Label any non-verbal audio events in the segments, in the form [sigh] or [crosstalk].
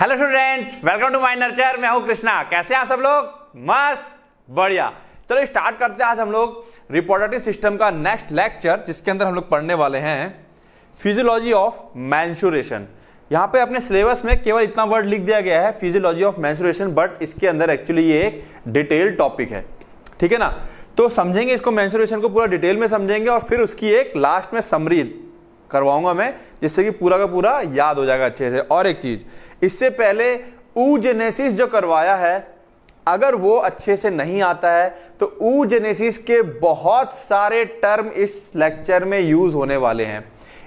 Hello students welcome to my nurture मैं हूं कृष्णा कैसे हैं सब लोग मस्त बढ़िया चलो स्टार्ट करते हैं आज हम लोग रिपोर्टेटिव सिस्टम का नेक्स्ट लेक्चर जिसके अंदर हम लोग पढ़ने वाले हैं फिजियोलॉजी ऑफ मैंसुरेशन यहाँ पे अपने सिलेबस में केवल इतना वर्ड लिख दिया गया है फिजियोलॉजी ऑफ मैंसुरेशन बट इसके अंदर एक्चुअली ये एक डिटेल टॉपिक है ठीक है ना तो समझेंगे इसको मैंसुरेशन को पूरा डिटेल में समझेंगे और फिर उसकी एक लास्ट में समरी करवाऊंगा मैं जिससे कि पूरा का पूरा याद हो जाएगा अच्छे से और एक चीज़ इससे पहले ऊ जेनेसिस जो करवाया है अगर वो अच्छे से नहीं आता है तो ऊ जेनेसिस के बहुत सारे टर्म इस लेक्चर में यूज होने वाले हैं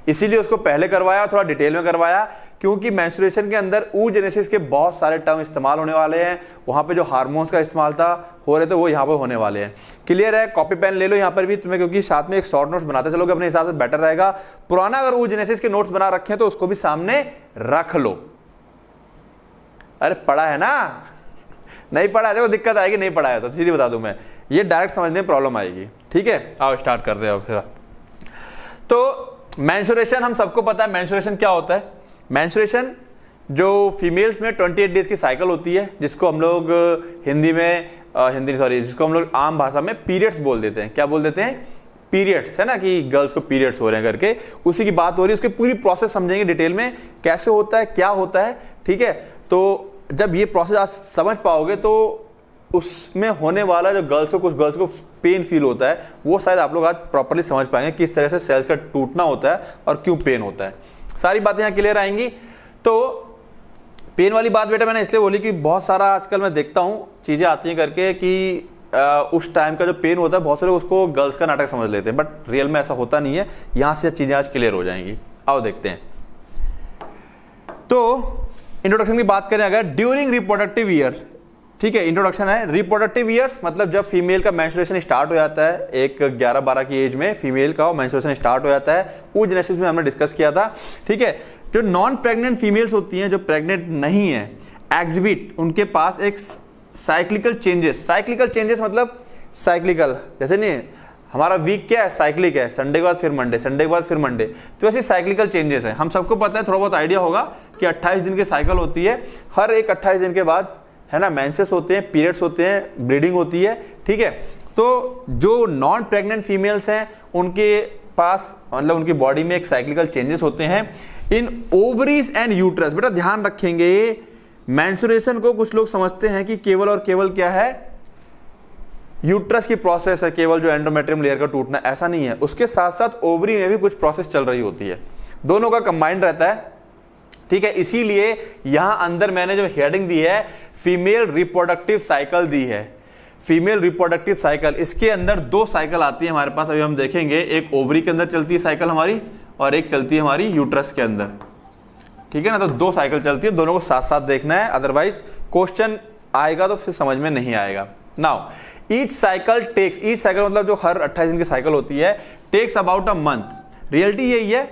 इसीलिए उसको पहले करवाया थोड़ा डिटेल में करवाया क्योंकि मैंसुरेशन के अंदर ऊ जेनेसिस के बहुत सारे टर्म इस्तेमाल होने वाले हैं वहां पे जो हार्मोन्स का इस्तेमाल था हो रहे थे वो यहाँ पर होने वाले हैं क्लियर है कॉपी पेन ले लो यहाँ पर भी तुम्हें क्योंकि साथ में एक शॉर्ट नोट्स बनाते चलोगे अपने हिसाब से बेटर रहेगा पुराना अगर ऊ जेनेसिस के नोट्स बना रखे हैं तो उसको भी सामने रख लो अरे पढ़ा है ना नहीं पढ़ा है देखो दिक्कत आएगी नहीं पढ़ाया तो सीधी बता दूं मैं ये डायरेक्ट समझने में प्रॉब्लम आएगी ठीक है आओ स्टार्ट करते हैं फिर तो मैंसुरेशन हम सबको पता है मैंसुरेशन क्या होता है मैंसुरेशन जो फीमेल्स में ट्वेंटी डेज की साइकिल होती है जिसको हम लोग हिंदी में आ, हिंदी सॉरी जिसको हम लोग आम भाषा में पीरियड्स बोल देते हैं क्या बोल देते हैं पीरियड्स है ना कि गर्ल्स को पीरियड्स हो रहे हैं करके उसी की बात हो रही है उसकी पूरी प्रोसेस समझेंगे डिटेल में कैसे होता है क्या होता है ठीक है तो जब ये प्रोसेस आप समझ पाओगे तो उसमें होने वाला जो गर्ल्स को कुछ गर्ल्स को पेन फील होता है वो शायद आप लोग आज प्रॉपरली समझ पाएंगे किस तरह से सेल्स का टूटना होता है और क्यों पेन होता है सारी बातें यहाँ क्लियर आएंगी तो पेन वाली बात बेटा मैंने इसलिए बोली कि बहुत सारा आजकल मैं देखता हूँ चीज़ें आती हैं करके कि आ, उस टाइम का जो पेन होता है बहुत सारे उसको गर्ल्स का नाटक समझ लेते हैं बट रियल में ऐसा होता नहीं है यहाँ से चीज़ें आज क्लियर हो जाएंगी आओ देखते हैं तो इंट्रोडक्शन की बात करें अगर ड्यूरिंग रिप्रोडक्टिव ईयर ठीक है इंट्रोडक्शन है रिप्रोडक्टिव ईयर मतलब जब फीमेल का मैंसुरेशन स्टार्ट हो जाता है एक 11-12 की एज में फीमेल का मैंसुरेशन स्टार्ट हो जाता है वो जेनेसिस में हमने डिस्कस किया था ठीक है जो नॉन प्रेग्नेंट फीमेल्स होती हैं जो प्रेग्नेंट नहीं है एग्जिबिट उनके पास एक साइक्लिकल चेंजेस साइक्लिकल चेंजेस मतलब साइक्लिकल जैसे नहीं हमारा वीक क्या है साइक्लिक है संडे के बाद फिर मंडे संडे के बाद फिर मंडे तो ऐसी साइक्लिकल चेंजेस है हम सबको पता है थोड़ा बहुत आइडिया होगा कि 28 दिन की साइकिल होती है हर एक 28 दिन के बाद है ना मैंसेस होते हैं पीरियड्स होते हैं ब्लीडिंग होती है ठीक है तो जो नॉन प्रेग्नेंट फीमेल्स हैं उनके पास मतलब उनकी बॉडी में एक साइक्लिकल चेंजेस होते हैं इन ओवरीज एंड यूट्रस बेटा ध्यान रखेंगे मैंसुरेशन को कुछ लोग समझते हैं कि केवल और केवल क्या है यूट्रस की प्रोसेस है केवल जो एंडोमेट्रियम लेयर का टूटना ऐसा नहीं है उसके साथ साथ ओवरी में भी कुछ प्रोसेस चल रही होती है दोनों का कंबाइंड रहता है ठीक है इसीलिए यहां अंदर मैंने जो हेडिंग दी है फीमेल रिप्रोडक्टिव साइकिल दी है फीमेल रिप्रोडक्टिव साइकिल इसके अंदर दो साइकिल आती है हमारे पास अभी हम देखेंगे एक ओवरी के अंदर चलती है साइकिल हमारी और एक चलती है हमारी यूट्रस के अंदर ठीक है ना तो दो साइकिल चलती है दोनों को साथ साथ देखना है अदरवाइज क्वेश्चन आएगा तो फिर समझ में नहीं आएगा now each cycle takes each cycle मतलब जो हर 28 दिन की साइकिल होती है takes about a month reality यही है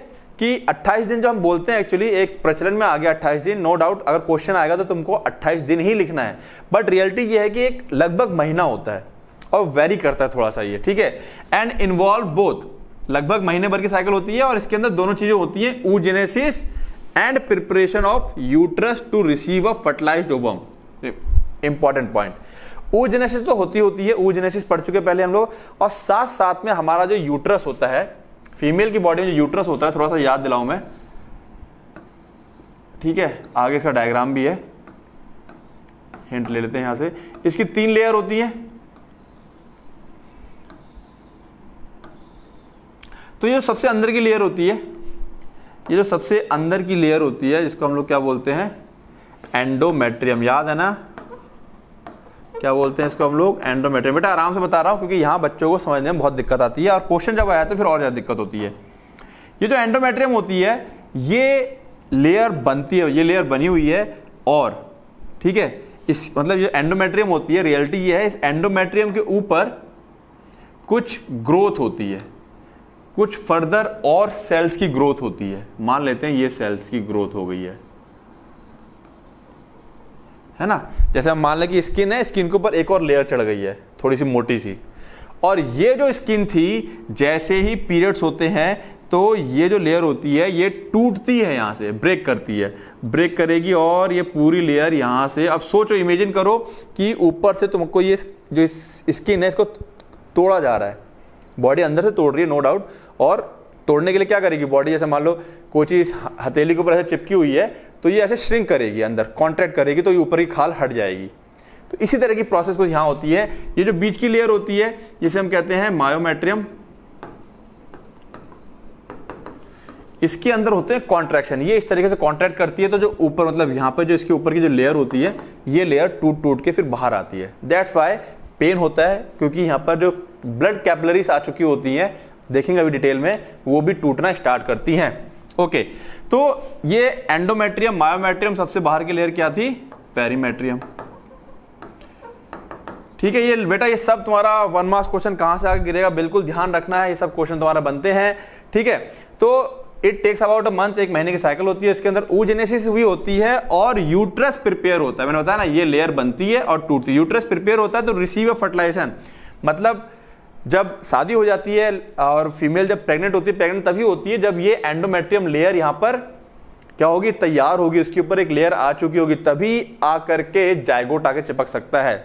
कि 28 दिन जो हम बोलते हैं एक्चुअली एक प्रचलन में आ गया 28 दिन नो डाउट अगर क्वेश्चन आएगा तो तुमको 28 दिन ही लिखना है बट रियलिटी ये है कि एक लगभग महीना होता है और वेरी करता है थोड़ा सा ये ठीक है एंड इन्वॉल्व बोथ लगभग महीने भर की साइकिल होती है और इसके अंदर दोनों चीजें होती हैं oogenesis and preparation of uterus to receive a fertilize ovum important point oogenesis तो होती होती है ऊजेनेसिस पढ़ चुके पहले हम लोग और साथ साथ में हमारा जो यूट्रस होता है फीमेल की बॉडी में जो यूट्रस होता है थोड़ा सा याद दिलाऊ मैं ठीक है आगे इसका डायग्राम भी है हिंट ले लेते हैं यहां से इसकी तीन लेयर होती है तो ये सबसे अंदर की लेयर होती है ये जो सबसे अंदर की लेयर होती है जिसको हम लोग क्या बोलते हैं एंडोमेट्रियम याद है ना क्या बोलते हैं इसको हम लोग एंड्रोमेट्रिक बेटा आराम से बता रहा हूँ क्योंकि यहाँ बच्चों को समझने में बहुत दिक्कत आती है और क्वेश्चन जब आया तो फिर और ज़्यादा दिक्कत होती है ये जो एंड्रोमेट्रियम होती है ये लेयर बनती है ये लेयर बनी हुई है और ठीक है इस मतलब ये एंडोमेट्रियम होती है रियलिटी ये है इस एंडोमेट्रियम के ऊपर कुछ ग्रोथ होती है कुछ फर्दर और सेल्स की ग्रोथ होती है मान लेते हैं ये सेल्स की ग्रोथ हो गई है है ना जैसे हम मान लें कि स्किन है स्किन के ऊपर एक और लेयर चढ़ गई है थोड़ी सी मोटी सी और ये जो स्किन थी जैसे ही पीरियड्स होते हैं तो ये जो लेयर होती है ये टूटती है यहाँ से ब्रेक करती है ब्रेक करेगी और ये पूरी लेयर यहाँ से अब सोचो इमेजिन करो कि ऊपर से तुमको ये जो स्किन है इसको तोड़ा जा रहा है बॉडी अंदर से तोड़ रही है नो डाउट और तोड़ने के लिए क्या करेगी बॉडी जैसे मान लो कोई चीज़ हथेली के ऊपर ऐसे चिपकी हुई है तो ये ऐसे श्रिंक करेगी अंदर कॉन्ट्रैक्ट करेगी तो ये ऊपर की खाल हट जाएगी तो इसी तरह की प्रोसेस कुछ यहां होती है ये जो बीच की लेयर होती है जिसे हम कहते हैं मायोमेट्रियम इसके अंदर होते हैं कॉन्ट्रैक्शन ये इस तरीके से कॉन्ट्रैक्ट करती है तो जो ऊपर मतलब यहां पर जो इसके ऊपर की जो लेयर होती है ये लेयर टूट टूट के फिर बाहर आती है दैट्स वाई पेन होता है क्योंकि यहाँ पर जो ब्लड कैपलरीज आ चुकी होती हैं देखेंगे अभी डिटेल में वो भी टूटना स्टार्ट करती हैं ओके तो ये एंडोमेट्रियम मायोमेट्रियम सबसे बाहर की लेयर क्या थी पेरीमेट्रियम ठीक है ये बेटा ये सब तुम्हारा वन मार्क्स क्वेश्चन कहां से आगे गिरेगा बिल्कुल ध्यान रखना है ये सब क्वेश्चन तुम्हारा बनते हैं ठीक है तो it takes about a month एक महीने की साइकिल होती है इसके अंदर ऊजेनेसिस हुई होती है और यूट्रस प्रिपेयर होता है मैंने बताया ना ये लेयर बनती है और टूटती है यूट्रस प्रिपेयर होता है तो रिसीव अ फर्टिलाइजेशन मतलब जब शादी हो जाती है और फीमेल जब प्रेग्नेंट होती है प्रेग्नेंट तभी होती है जब ये एंडोमेट्रियम लेयर यहां पर क्या होगी तैयार होगी उसके ऊपर एक लेयर आ चुकी होगी तभी आ करके जायगोट आके चिपक सकता है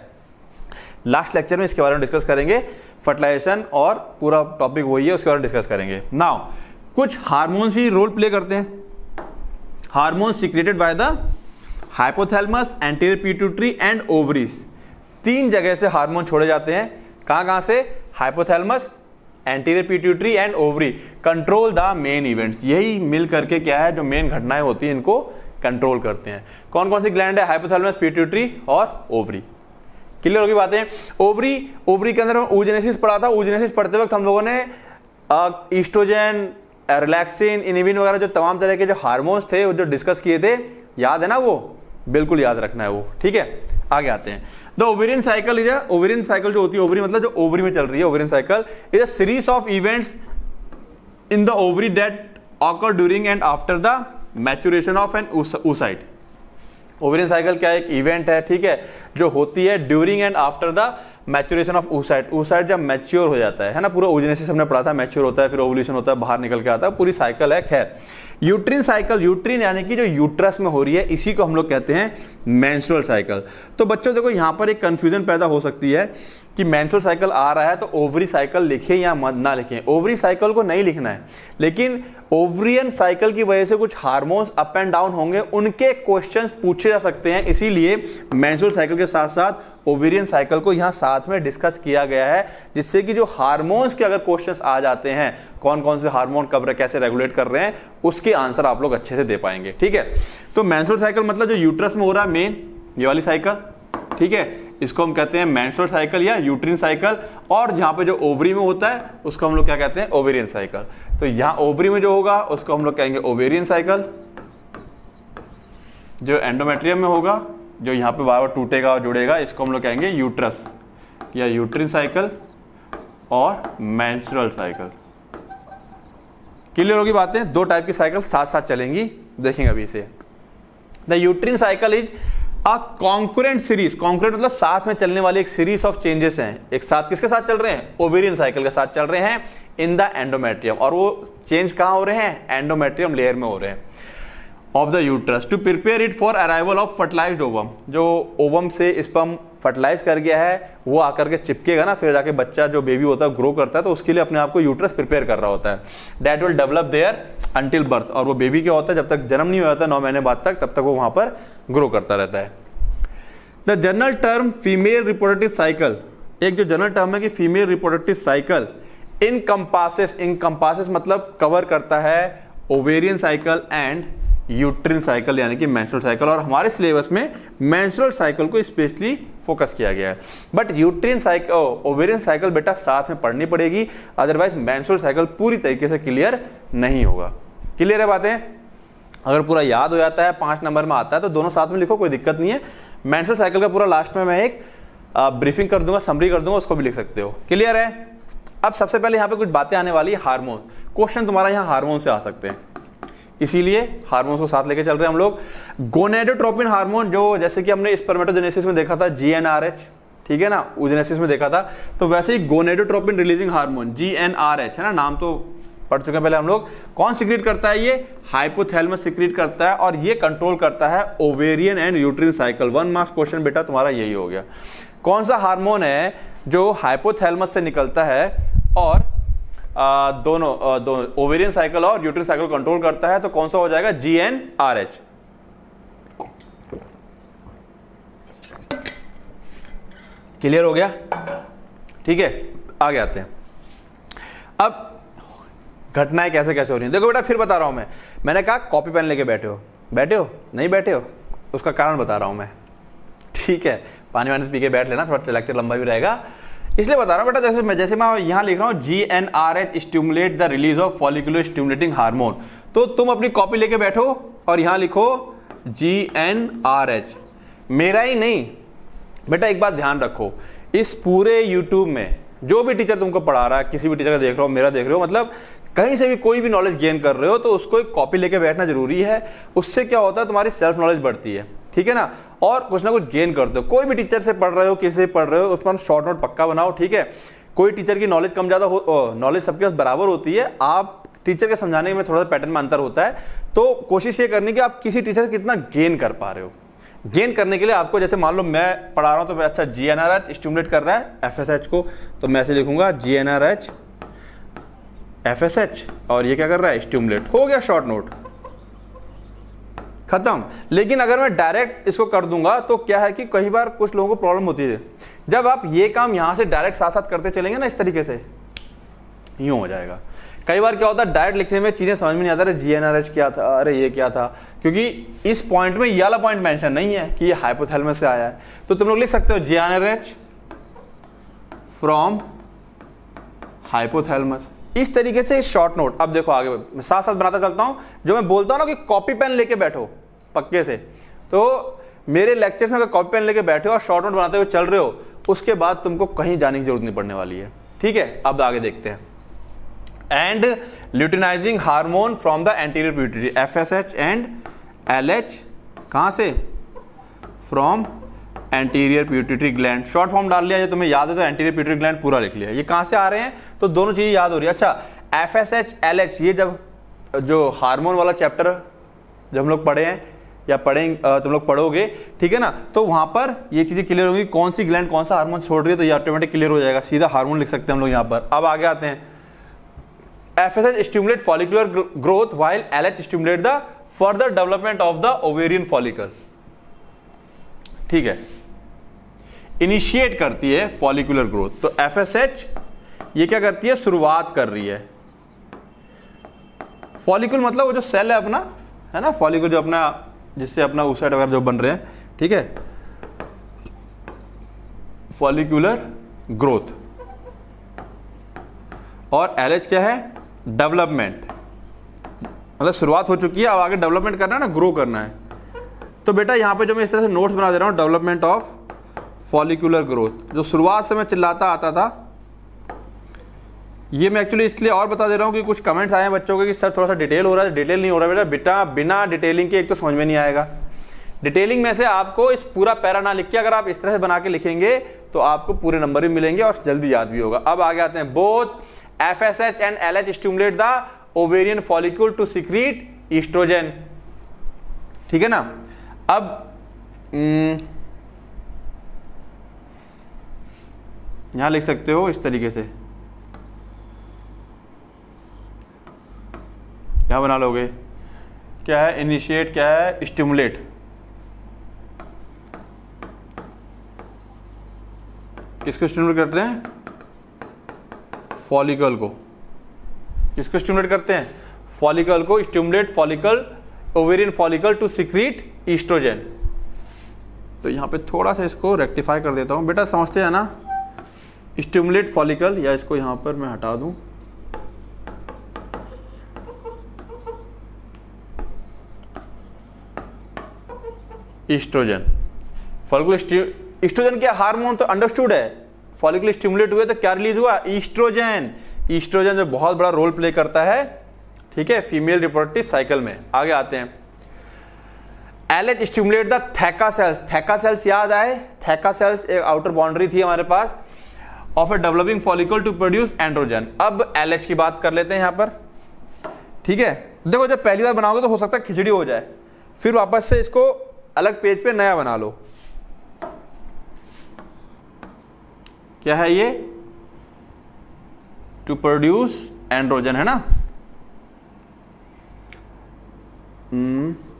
लास्ट लेक्चर में इसके बारे में डिस्कस करेंगे फर्टिलाइजेशन और पूरा टॉपिक वही है उसके बारे में डिस्कस करेंगे नाउ कुछ हार्मोन्स भी रोल प्ले करते हैं hormone secreted by the hypothalamus anterior pituitary and ovaries तीन जगह से हार्मोन छोड़े जाते हैं कहां कहां से hypothalamus anterior pituitary and ovary control the main events यही मिल करके क्या है जो मेन घटनाएं होती हैं इनको कंट्रोल करते हैं कौन कौन सी ग्लैंड है हाइपोथैलमस पिट्यूटरी और ओवरी क्लियर होगी बातें ओवरी ओवरी के अंदर हम पढ़ा था ऊजनेसिस पढ़ते वक्त हम लोगों ने ईस्ट्रोजन रिलैक्सिन इनिबिन वगैरह जो तमाम तरह के जो हार्मोन्स थे वो जो डिस्कस किए थे याद है ना वो बिल्कुल याद रखना है वो ठीक है आगे आते हैं the ovarian cycle is ovarian cycle जो होती है ओवरी मतलब जो ओवरी में चल रही है ovarian cycle is a series of events in the ovary that occur during and after the maturation of an oocyte ovarian cycle क्या एक इवेंट है ठीक है जो होती है during and after the maturation of oocyte oocyte जब mature हो जाता है है ना पूरा ओजनेसिस हमने पढ़ा था मैच्योर होता है फिर ओवल्यूशन होता है बाहर निकल के आता है पूरी साइकिल है खैर यूट्रीन साइकिल यूट्रीन यानी कि जो यूट्रस में हो रही है इसी को हम लोग कहते हैं मैंस्ट्रल साइकिल तो बच्चों देखो यहाँ पर एक कन्फ्यूजन पैदा हो सकती है कि मैंसल साइकिल आ रहा है तो ओवरी साइकिल लिखें या मत ना लिखें ओवरी साइकिल को नहीं लिखना है लेकिन ओवरियन साइकिल की वजह से कुछ हार्मोन्स अप एंड डाउन होंगे उनके क्वेश्चंस पूछे जा सकते हैं इसीलिए मैंसुर साइकिल के साथ साथ ओवेरियन साइकिल को यहाँ साथ में डिस्कस किया गया है जिससे कि जो हार्मोन्स के अगर क्वेश्चंस आ जाते हैं कौन कौन से हार्मोन कब कैसे रेगुलेट कर रहे हैं उसके आंसर आप लोग अच्छे से दे पाएंगे ठीक है तो मैंसुर साइकिल मतलब जो यूट्रस में हो रहा है मेन ये वाली साइकिल ठीक है इसको हम कहते हैं मैंसोर साइकिल या यूट्रीन साइकिल और जहाँ पे जो ओवरी में होता है उसको हम लोग क्या कहते हैं ओवेरियन साइकिल तो यहाँ ओवरी में जो होगा उसको हम लोग कहेंगे ओवेरियन साइकिल जो एंडोमेट्रियम में होगा जो यहाँ पे बार बार टूटेगा और जुड़ेगा इसको हम लोग कहेंगे यूट्रस या यूट्रीन साइकिल और मैंसुरल साइकिल क्लियर होगी बातें दो टाइप की साइकिल साथ साथ चलेंगी देखेंगे अभी इसे the uterine cycle is concurrent series concurrent मतलब साथ में चलने वाली एक सीरीज ऑफ चेंजेस हैं एक साथ किसके साथ चल रहे हैं ओवेरियन साइकिल के साथ चल रहे हैं इन द एंडोमेट्रियम और वो चेंज कहाँ हो रहे हैं एंडोमेट्रियम लेयर में हो रहे हैं of the uterus to prepare it for arrival of fertilize ovum जो ओवम से स्पम फर्टिलाइज कर गया है वो आकर के चिपकेगा ना फिर जाके बच्चा जो बेबी होता है ग्रो करता है तो उसके लिए अपने आप को यूट्रस प्रिपेयर कर रहा होता है that will develop there until birth और वो बेबी क्या होता है जब तक जन्म नहीं हो जाता नौ महीने बाद तक तब तक वो वहां पर ग्रो करता रहता है the general term female reproductive cycle एक जो जनरल टर्म है कि female reproductive cycle encompasses encompasses मतलब कवर करता है ovarian cycle and uterine cycle यानी कि मैंसुरल साइकिल और हमारे सिलेबस में मैंसुरल साइकिल को स्पेशली फोकस किया गया है but uterine cycle ovarian cycle बेटा साथ में पढ़नी पड़ेगी अदरवाइज मैंसुरल साइकिल पूरी तरीके से क्लियर नहीं होगा क्लियर है बातें अगर पूरा याद हो जाता है पांच नंबर में आता है तो दोनों साथ में लिखो कोई दिक्कत नहीं है मैंशल साइकिल का पूरा लास्ट में मैं एक ब्रीफिंग कर दूंगा समरी कर दूंगा उसको भी लिख सकते हो क्लियर है अब सबसे पहले यहाँ पे कुछ बातें आने वाली है हारमोन क्वेश्चन तुम्हारा यहाँ हारमोन से आ सकते हैं इसीलिए हार्मोन्स को साथ लेके चल रहे हैं हम लोग गोनेडोट्रोपिन हार्मोन जो जैसे कि हमने स्पर्मेटोजेनेसिस में देखा था जीएनआरएच ठीक है ना उजेनेसिस में देखा था तो वैसे ही गोनेडोट्रोपिन रिलीजिंग हार्मोन जीएनआरएच है ना नाम तो पढ़ चुके हैं पहले हम लोग कौन सिक्रीट करता है ये हाइपोथैलेमस सिक्रीट करता है और ये कंट्रोल करता है ovarian and uterine cycle one marks question बेटा तुम्हारा यही हो गया कौन सा हार्मोन है जो हाइपोथैलेमस से निकलता है और आ, दोनों आ, दोनों ओवेरियन साइकिल और यूट्रीन साइकिल कंट्रोल करता है तो कौन सा हो जाएगा G N R H clear हो गया ठीक है आगे आते हैं अब घटनाएं कैसे कैसे हो रही हैं देखो बेटा फिर बता रहा हूं मैं मैंने कहा कॉपी पेन लेके बैठे हो बैठे हो नहीं बैठे हो उसका कारण बता रहा हूं मैं ठीक है पानी वानी पी के बैठ लेना थोड़ा लेक्चर लंबा भी रहेगा इसलिए बता रहा हूँ बेटा जैसे मैं जैसे मैं यहाँ लिख रहा हूँ G N R H stimulate the release of follicular stimulating hormone तो तुम अपनी कॉपी लेके बैठो और यहाँ लिखो जी एन आर एच मेरा ही नहीं बेटा एक बात ध्यान रखो इस पूरे यूट्यूब में जो भी टीचर तुमको पढ़ा रहा है किसी भी टीचर का देख रहा हो मेरा देख रहे हो मतलब कहीं से भी कोई भी नॉलेज गेन कर रहे हो तो उसको एक कॉपी लेके बैठना जरूरी है उससे क्या होता है तुम्हारी सेल्फ नॉलेज बढ़ती है ठीक है ना और कुछ ना कुछ गेन करते हो कोई भी टीचर से पढ़ रहे हो किसी से पढ़ रहे हो उस पर शॉर्ट नोट पक्का बनाओ ठीक है कोई टीचर की नॉलेज कम ज़्यादा हो नॉलेज सबके पास बराबर होती है आप टीचर के समझाने में थोड़ा सा पैटर्न में अंतर होता है तो कोशिश ये करनी कि आप किसी टीचर से कितना गेन कर पा रहे हो गेन करने के लिए आपको जैसे मान लो मैं पढ़ा रहा हूँ तो अच्छा G N R H stimulate कर रहा है एफ एस एच को तो मैं ऐसे लिखूंगा G N R H F S H और ये क्या कर रहा है स्टूमलेट हो गया शॉर्ट नोट खत्म लेकिन अगर मैं डायरेक्ट इसको कर दूंगा तो क्या है कि कई बार कुछ लोगों को प्रॉब्लम होती है जब आप ये काम यहां से डायरेक्ट साथ साथ करते चलेंगे ना इस तरीके से यूं हो जाएगा कई बार क्या होता है डायरेक्ट लिखने में चीजें समझ में नहीं आता अरे जी क्या था अरे ये क्या था क्योंकि इस पॉइंट में ये पॉइंट मेंशन नहीं है कि ये हाइपोथेलमस से आया है तो तुम लोग लिख सकते हो जी फ्रॉम हाइपोथेलमस इस तरीके से शॉर्ट नोट अब देखो आगे मैं साथ साथ बनाता चलता हूं जो मैं बोलता हूं ना कि कॉपी पेन लेके बैठो पक्के से तो मेरे लेक्चर्स में अगर कॉपी पेन लेके बैठे हो और शॉर्ट नोट बनाते हुए चल रहे हो उसके बाद तुमको कहीं जाने की जरूरत नहीं पड़ने वाली है ठीक है अब आगे देखते हैं and luteinizing hormone from the anterior pituitary F S H and L H कहां से from anterior pituitary gland short form डाल लिया जो तुम्हें याद है तो एंटीरियर प्यूटरी ग्लैंड पूरा लिख लिया ये कहां से आ रहे हैं तो दोनों चीज़ें याद हो रही है अच्छा F S H L H ये जब जो हार्मोन वाला चैप्टर जब हम लोग पढ़े हैं या पढ़ेंगे तुम लोग पढ़ोगे ठीक है ना तो वहां पर ये चीज़ें क्लियर होंगी कौन सी ग्लैंड कौन सा हार्मोन छोड़ रही है तो ये ऑटोमेटिक क्लियर हो जाएगा सीधा हार्मोन लिख सकते हैं हम लोग यहाँ पर अब आगे आते हैं F S H stimulate follicular growth while L H stimulate the further development of the ovarian follicle ठीक है इनिशिएट करती है फॉलिकुलर ग्रोथ तो एफ एस एच ये क्या करती है शुरुआत कर रही है फॉलिकुल मतलब वो जो सेल है अपना है ना फॉलिकुल जो अपना जिससे अपना उसाइड वगैरह जो बन रहे हैं ठीक है फॉलिकुलर ग्रोथ और एल क्या है डेवलपमेंट मतलब शुरुआत हो चुकी है अब आगे डेवलपमेंट करना है ना ग्रो करना है तो बेटा यहाँ पे जो मैं इस तरह से नोट्स बना दे रहा हूँ डेवलपमेंट ऑफ फॉलिकुलर ग्रोथ जो शुरुआत से मैं चिल्लाता आता था ये मैं एक्चुअली इसलिए और बता दे रहा हूँ कि कुछ कमेंट्स आए हैं बच्चों के कि सर थोड़ा सा डिटेल हो रहा है डिटेल नहीं हो रहा बेटा बेटा बिना डिटेलिंग के एक तो समझ में नहीं आएगा डिटेलिंग में से आपको इस पूरा पैरा ना लिख के अगर आप इस तरह से बना के लिखेंगे तो आपको पूरे नंबर भी मिलेंगे और जल्दी याद भी होगा अब आगे आते हैं both F S H and L H stimulate the ovarian follicle to secrete oestrogen ठीक है ना अब हम्म, यहां लिख सकते हो इस तरीके से यहां बना लोगे क्या है इनिशिएट क्या है स्टिमुलेट किसको स्टिमुलेट करते हैं फॉलिकल को किसको स्टिमुलेट करते हैं फॉलिकल को stimulate follicle ovarian follicle to secrete oestrogen तो यहाँ पे थोड़ा सा इसको रेक्टिफाई कर देता हूँ बेटा समझते हैं ना स्टिमुलेट फॉलिकल या इसको यहाँ पर मैं हटा दूँ ईस्ट्रोजन फॉलिकुलर ईस्ट्रोजन क्या हार्मोन तो अंडरस्टूड है फॉलिकुलर स्टिमुलेट हुए तो क्या रिलीज हुआ ईस्ट्रोजन ईस्ट्रोजन जो बहुत बड़ा रोल प्ले करता है ठीक है फीमेल रिप्रोडक्टिव साइकिल में आगे आते हैं LH stimulate the theca cells theca cells याद आए थैका सेल्स एक आउटर बाउंड्री थी हमारे पास of a developing follicle to produce androgen अब एल एच की बात कर लेते हैं यहां पर ठीक है देखो जब पहली बार बनाओगे तो हो सकता है खिचड़ी हो जाए फिर वापस से इसको अलग पेज पे नया बना लो क्या है ये टू प्रोड्यूस एंड्रोजन है ना hmm.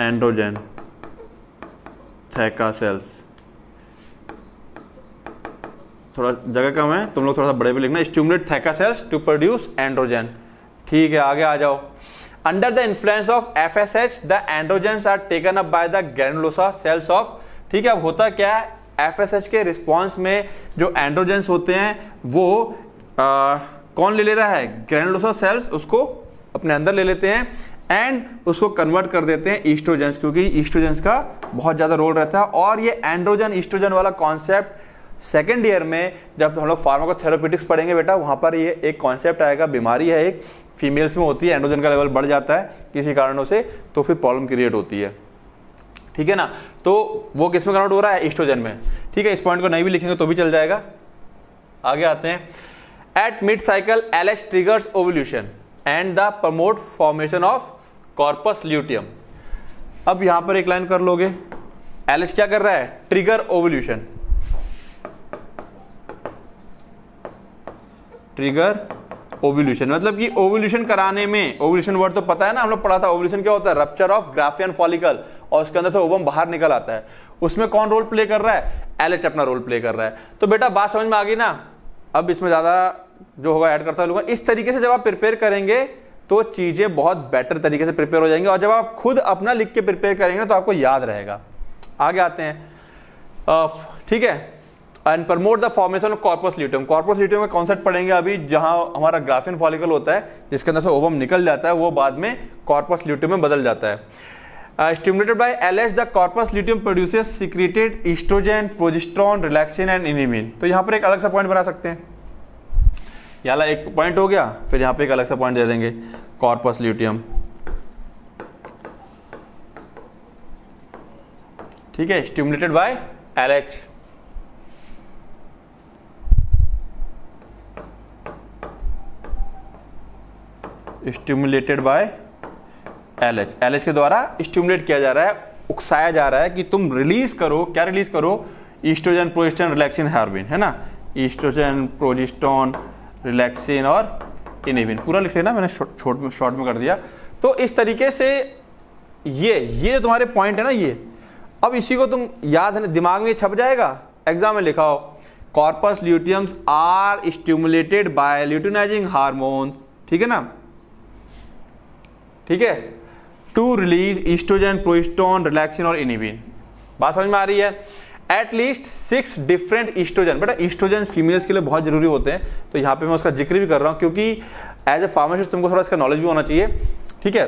एंड्रोजन थैका सेल्स थोड़ा जगह कम है तुम लोग थोड़ा सा बड़े भी लिखना stimulate theca cells to produce androgen ठीक है आगे आ जाओ under the influence of F S H the androgens are taken up by the granulosa cells of ठीक है अब होता क्या है एफ एस एच के रिस्पॉन्स में जो एंड्रोजेंस होते हैं वो आ, कौन ले ले रहा है ग्रेनुलोसा सेल्स उसको अपने अंदर ले लेते हैं एंड उसको कन्वर्ट कर देते हैं ईस्ट्रोजेंस क्योंकि ईस्ट्रोजेंस का बहुत ज़्यादा रोल रहता है और ये एंड्रोजन ईस्ट्रोजन वाला कॉन्सेप्ट सेकेंड ईयर में जब हम लोग फार्माकोथेरोपेटिक्स पढ़ेंगे बेटा वहां पर ये एक कॉन्सेप्ट आएगा बीमारी है एक फीमेल्स में होती है एंड्रोजन का लेवल बढ़ जाता है किसी कारणों से तो फिर प्रॉब्लम क्रिएट होती है ठीक है ना तो वो किस में कन्वर्ट हो रहा है ईस्ट्रोजन में ठीक है इस पॉइंट को नहीं भी लिखेंगे तो भी चल जाएगा आगे आते हैं at mid cycle L S triggers ovulation and the promote formation of corpus luteum अब यहां पर एक लाइन कर लोगे एलिस क्या कर रहा है ट्रिगर ओवल्यूशन ट्रिगर ओवल्यूशन मतलब कि ओवल्यूशन कराने में ओवल्यूशन वर्ड तो पता है ना हम लोग पढ़ा था ओवल्यूशन क्या होता है रप्चर ऑफ ग्राफियन फॉलिकल और उसके अंदर से ओवम बाहर निकल आता है उसमें कौन रोल प्ले कर रहा है एलएच अपना रोल प्ले कर रहा है तो बेटा बात समझ में आ गई ना अब इसमें ज़्यादा जो होगा ऐड करता लूंगा इस तरीके से जब आप प्रिपेयर करेंगे तो चीज़ें बहुत बेटर तरीके से प्रिपेयर हो जाएंगी और जब आप खुद अपना लिख के प्रिपेयर करेंगे ना तो आपको याद रहेगा आगे आते हैं ठीक है and promote the formation of corpus luteum corpus luteum का कॉन्सेप्ट पढ़ेंगे अभी जहां हमारा ग्राफिन फॉलिकल होता है जिसके अंदर से ओवम निकल जाता है वो बाद में कॉर्पोस ल्यूटियम में बदल जाता है stimulated by L LH the corpus luteum produces secreted oestrogen progesterone relaxin and इनिमिन तो यहाँ पर एक अलग सा पॉइंट बना सकते हैं यहाँ एक पॉइंट हो गया फिर यहाँ पे एक अलग सा पॉइंट दे देंगे कॉर्पस ल्यूटियम ठीक है stimulated by L H stimulated by L H L H के द्वारा स्टिमुलेट किया जा रहा है उकसाया जा रहा है कि तुम रिलीज करो क्या रिलीज करो ईस्ट्रोजन प्रोजिस्टन रिलैक्सिन हार्बिन है ना ईस्ट्रोजन प्रोजिस्टोन रिलैक्सिन और इनेविन पूरा लिख लेना मैंने शॉर्ट में शॉर्ट में कर दिया तो इस तरीके से ये ये तुम्हारे पॉइंट है ना ये अब इसी को तुम याद है दिमाग में छप जाएगा एग्जाम में लिखा हो corpus luteums are stimulated by luteinising hormone ठीक है ना ठीक है to release oestrogen progesterone relaxin और इनिबिन बात समझ में आ रही है एटलीस्ट सिक्स डिफरेंट ईस्ट्रोजन बेटा ईस्ट्रोजन फीमेल्स के लिए बहुत जरूरी होते हैं तो यहाँ पे मैं उसका जिक्र भी कर रहा हूँ क्योंकि एज ए फार्मासिस्ट तुमको थोड़ा इसका नॉलेज भी होना चाहिए ठीक है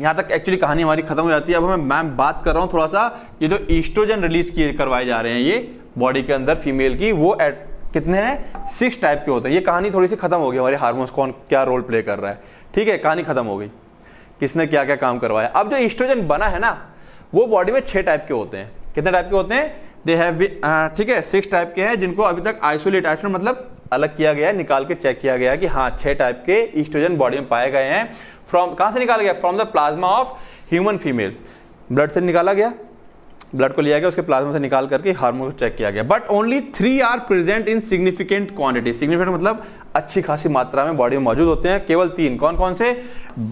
यहाँ तक एक्चुअली कहानी हमारी खत्म हो जाती है अब मैं मैम बात कर रहा हूँ थोड़ा सा ये जो ईस्ट्रोजन रिलीज किए करवाए जा रहे हैं ये बॉडी के अंदर फीमेल की वो एट कितने हैं सिक्स टाइप के होते हैं ये कहानी थोड़ी सी खत्म हो गई हमारे हार्मोन्स कौन क्या रोल प्ले कर रहा है ठीक है कहानी खत्म हो गई किसने क्या क्या काम करवाया अब जो ईस्ट्रोजन बना है ना वो बॉडी में छः टाइप के होते हैं कितने टाइप के होते हैं दे हैव uh, ठीक है सिक्स टाइप के हैं जिनको अभी तक आइसोलेट आइसोलेट मतलब अलग किया गया है निकाल के चेक किया गया कि हाँ छह टाइप के ईस्ट्रोजन बॉडी में पाए गए हैं फ्रॉम कहाँ से निकाला गया from the plasma of human female blood से निकाला गया ब्लड को लिया गया उसके प्लाज्मा से निकाल करके हार्मोन को चेक किया गया but only three are present in significant quantity significant मतलब अच्छी खासी मात्रा में बॉडी में मौजूद होते हैं केवल तीन कौन कौन से